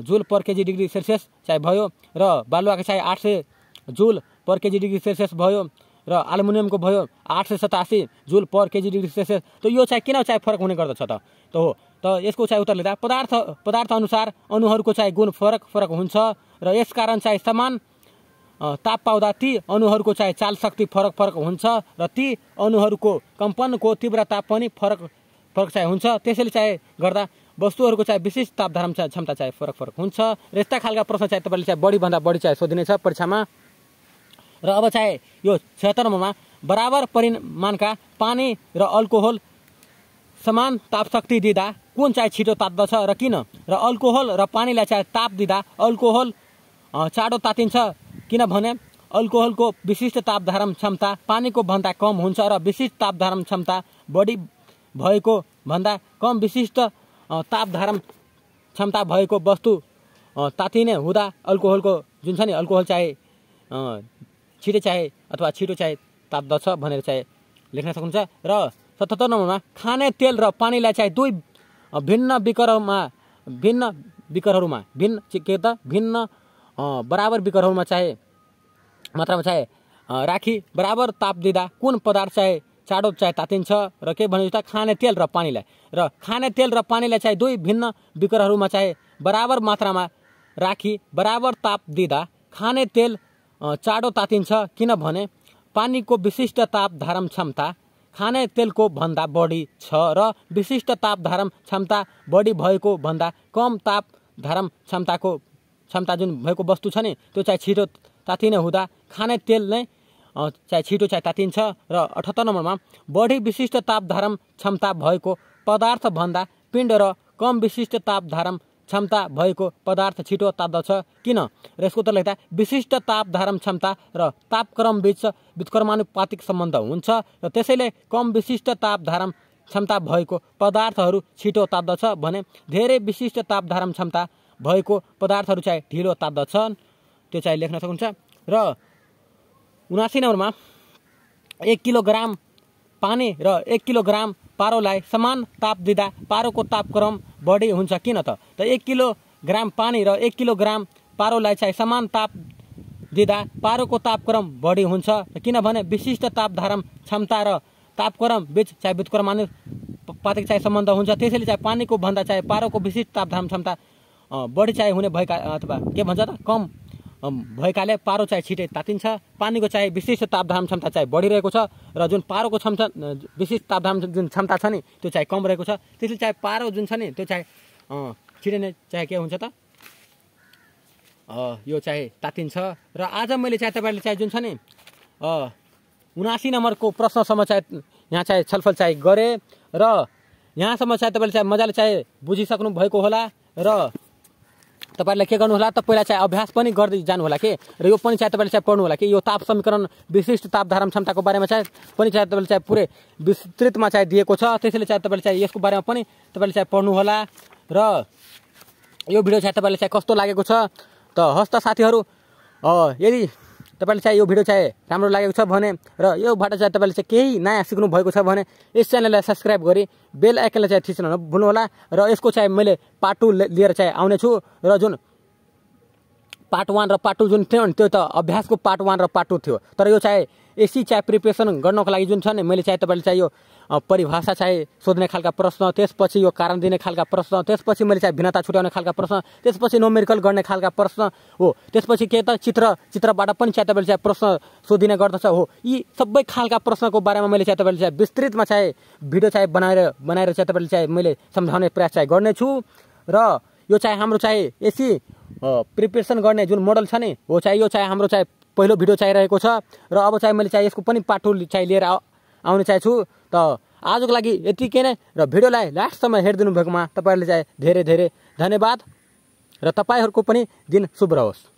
joule per KG degree Celsius चाहिँ भयो र बालुवाको चाहिँ आठ सय joule per KG degree Celsius भयो र आलुमिनियमको भयो आठ सय सतासी joule per KG degree Celsius त यो चाहिँ किन चाहिँ फरक हुने गर्दछ त त हो त यसको चाहिँ उत्तर लिँदा पदार्थ पदार्थ अनुसार अणुहरूको चाहिँ गुण फरक फरक हुन्छ र यसकारण चाहिँ समान ताप पाउँदा ती अणुहरूको चाहिँ चाल शक्ति फरक फरक हुन्छ र ती अणुहरूको कम्पनको तीव्रता पनि फरक फरक चाहिँ हुन्छ त्यसैले चाहिँ गर्दा वस्तुहरूको चाहिँ विशेष तापधारम चाहिँ क्षमता चाहिँ फरक फरक हुन्छ र यस्ता खालका प्रश्न चाहिँ तपाईँले चाहिँ बढीभन्दा बढी चाहिँ सोधिनेछ परीक्षामा र अब चाहे यो क्षेत्रमा बराबर परिमाणका पानी र अल्कोहल समान तापशक्ति दिँदा कुन चाहिँ छिटो तात्दछ र किन र अल्कोहल र पानीलाई चाहे ताप दिँदा अल्कोहल चाँडो तातिन्छ किनभने अल्कोहलको विशिष्ट तापधारण क्षमता पानीको भन्दा कम हुन्छ र विशिष्ट तापधारण क्षमता बढी भएको भन्दा कम विशिष्ट ताप क्षमता भएको वस्तु तातिने हुँदा अल्कोहलको जुन छ नि अल्कोहल चाहे छिटो चाहे अथवा छिटो चाहे ताप्दछ भनेर चाहे लेख्न सक्नुहुन्छ र सतहत्तर नम्बरमा खाने तेल र पानीलाई चाहे दुई भिन्न विकरमा भिन्न विकरहरूमा भिन्न के त भिन्न बराबर विकरहरूमा चाहे मात्रामा चाहे राखी बराबर ताप दिँदा कुन पदार्थ चाहे चाँडो चाहे तातिन्छ र के भने त खाने तेल र पानीलाई र खाने तेल र पानीलाई चाहिँ दुई भिन्न विकरहरूमा चाहिँ बराबर मात्रामा राखी बराबर ताप दिँदा खाने तेल चाँडो तातिन्छ किनभने पानीको विशिष्ट ताप धारण क्षमता खाने तेलको भन्दा बढी छ र विशिष्ट ताप धारण क्षमता बढी भएको भन्दा कम ताप धारण क्षमताको क्षमता जुन भएको वस्तु छ नि त्यो चाहिँ छिटो तातिने हुँदा खाने तेल नै चाहे छिटो चाहे तातिन्छ र अठहत्तर नम्बरमा बढी विशिष्ट तापधारम क्षमता भएको पदार्थभन्दा पिण्ड र कम विशिष्ट तापधारम क्षमता भएको पदार्थ छिटो ताप्दछ किन र यसको उत्तर लेख्दा विशिष्ट तापधारम क्षमता र तापक्रम बिच व्युत्क्रमानुपातिक सम्बन्ध हुन्छ र त्यसैले कम विशिष्ट तापधारम क्षमता भएको पदार्थहरू छिटो ताप्दछ भने धेरै विशिष्ट तापधारम क्षमता भएको पदार्थहरू चाहिँ ढिलो ताप्दछन् त्यो चाहिँ लेख्न सकिन्छ र उनासी नंबर में एक किलोग्राम पानी र एक किलोग्राम पारो समान ताप पारो को तापक्रम बढी हुन्छ किन त एक किलोग्राम पानी र एक किलोग्राम पारोलाई चाहिँ समान ताप पारो को तापक्रम बढी हो किनभने विशिष्ट तापधारम धारण क्षमता र तापक्रम बिच पाते चाहे संबंध होता चाहे पानी को भाग चाहे पारो को विशिष्ट तापधारम क्षमता बढी चाहे होने भाई अथवा के भाजपा कम भएकाले पारो चाहिँ छिटै तातिन्छ पानीको चाहिँ विशिष्ट तापधाम क्षमता चाहिँ बढिरहेको छ र जुन पारोको क्षमता विशेष तापधाम जुन क्षमता छ नि त्यो चाहिँ कम रहेको छ त्यसले चाहिँ पारो जुन छ नि त्यो चाहिँ छिटै नै चाहिँ के हुन्छ त यो चाहिँ तातिन्छ र आज मैले चाहिँ तपाईँले चाहिँ जुन छ नि उनासी नम्बरको प्रश्नसम्म चाहिँ यहाँ चाहिँ छलफल चाहिँ गरेँ र यहाँसम्म चाहिँ तपाईँले चाहिँ मजाले चाहिँ बुझिसक्नु भएको होला र तपाईँहरूले के गर्नुहोला त पहिला चाहिँ अभ्यास पनि गर्दै जानु होला कि र यो पनि चाहिँ तपाईँले चाहिँ पढ्नु होला कि यो ताप समीकरण विशिष्ट ताप धारण क्षमताको बारेमा चाहिँ पनि चाहिँ तपाईँले चाहिँ पुरै विस्तृतमा चाहिँ दिएको छ त्यसैले चाहिँ तपाईँले चाहिँ यसको बारेमा पनि तपाईँले चाहिँ पढ्नु होला र यो भिडियो चाहिँ तपाईँलाई चाहिँ कस्तो लागेको छ त हस्त साथीहरू यदि तपाईँले चाहिँ यो भिडियो चाहिँ राम्रो लागेको छ भने र योबाट चाहिँ तपाईँले चाहिँ केही नयाँ सिक्नु भएको छ भने यस च्यानललाई सब्सक्राइब गरी बेल आइकनलाई चाहिँ थिच्न भुल्नुहोला र यसको चाहिँ मैले पार्ट टू लिएर चाहिँ आउनेछु र जुन पार्ट वान र पार्ट टू जुन थियो नि त्यो त अभ्यासको पार्ट वान र पार्ट टू थियो तर यो चाहिँ एसी चाहिँ प्रिपेरेसन गर्नको लागि जुन छ नि मैले चाहिँ तपाईँले चाहिँ यो परिभाषा चाहिँ सोध्ने खालका प्रश्न त्यसपछि यो कारण दिने खालका प्रश्न त्यसपछि मैले चाहिँ भिन्नता छुट्याउने खालका प्रश्न त्यसपछि नोमेरिकल गर्ने खालका प्रश्न हो त्यसपछि के त चित्र चित्रबाट पनि चाहिँ तपाईँले चाहिँ प्रश्न सोधिने गर्दछ हो यी सबै खालका प्रश्नको बारेमा मैले चाहिँ तपाईँले चाहिँ विस्तृतमा चाहिँ भिडियो चाहिँ बनाएर बनाएर चाहिँ तपाईँले चाहिँ मैले सम्झाउने प्रयास चाहिँ गर्नेछु र यो चाहिँ हाम्रो चाहिँ एसी प्रिपेरेसन गर्ने जुन मोडल छ नि हो चाहिँ यो चाहिँ हाम्रो चाहिँ पहिलो भिडियो चाहिरहेको छ र अब चाहिँ मैले चाहिँ यसको पनि पाठो चाहिँ लिएर आउन छु त आजको लागि यतिकै नै र भिडियोलाई लास्टसम्म हेरिदिनु भएकोमा तपाईँहरूले चाहिँ धेरै धेरै धन्यवाद र तपाईँहरूको पनि दिन शुभ रहोस्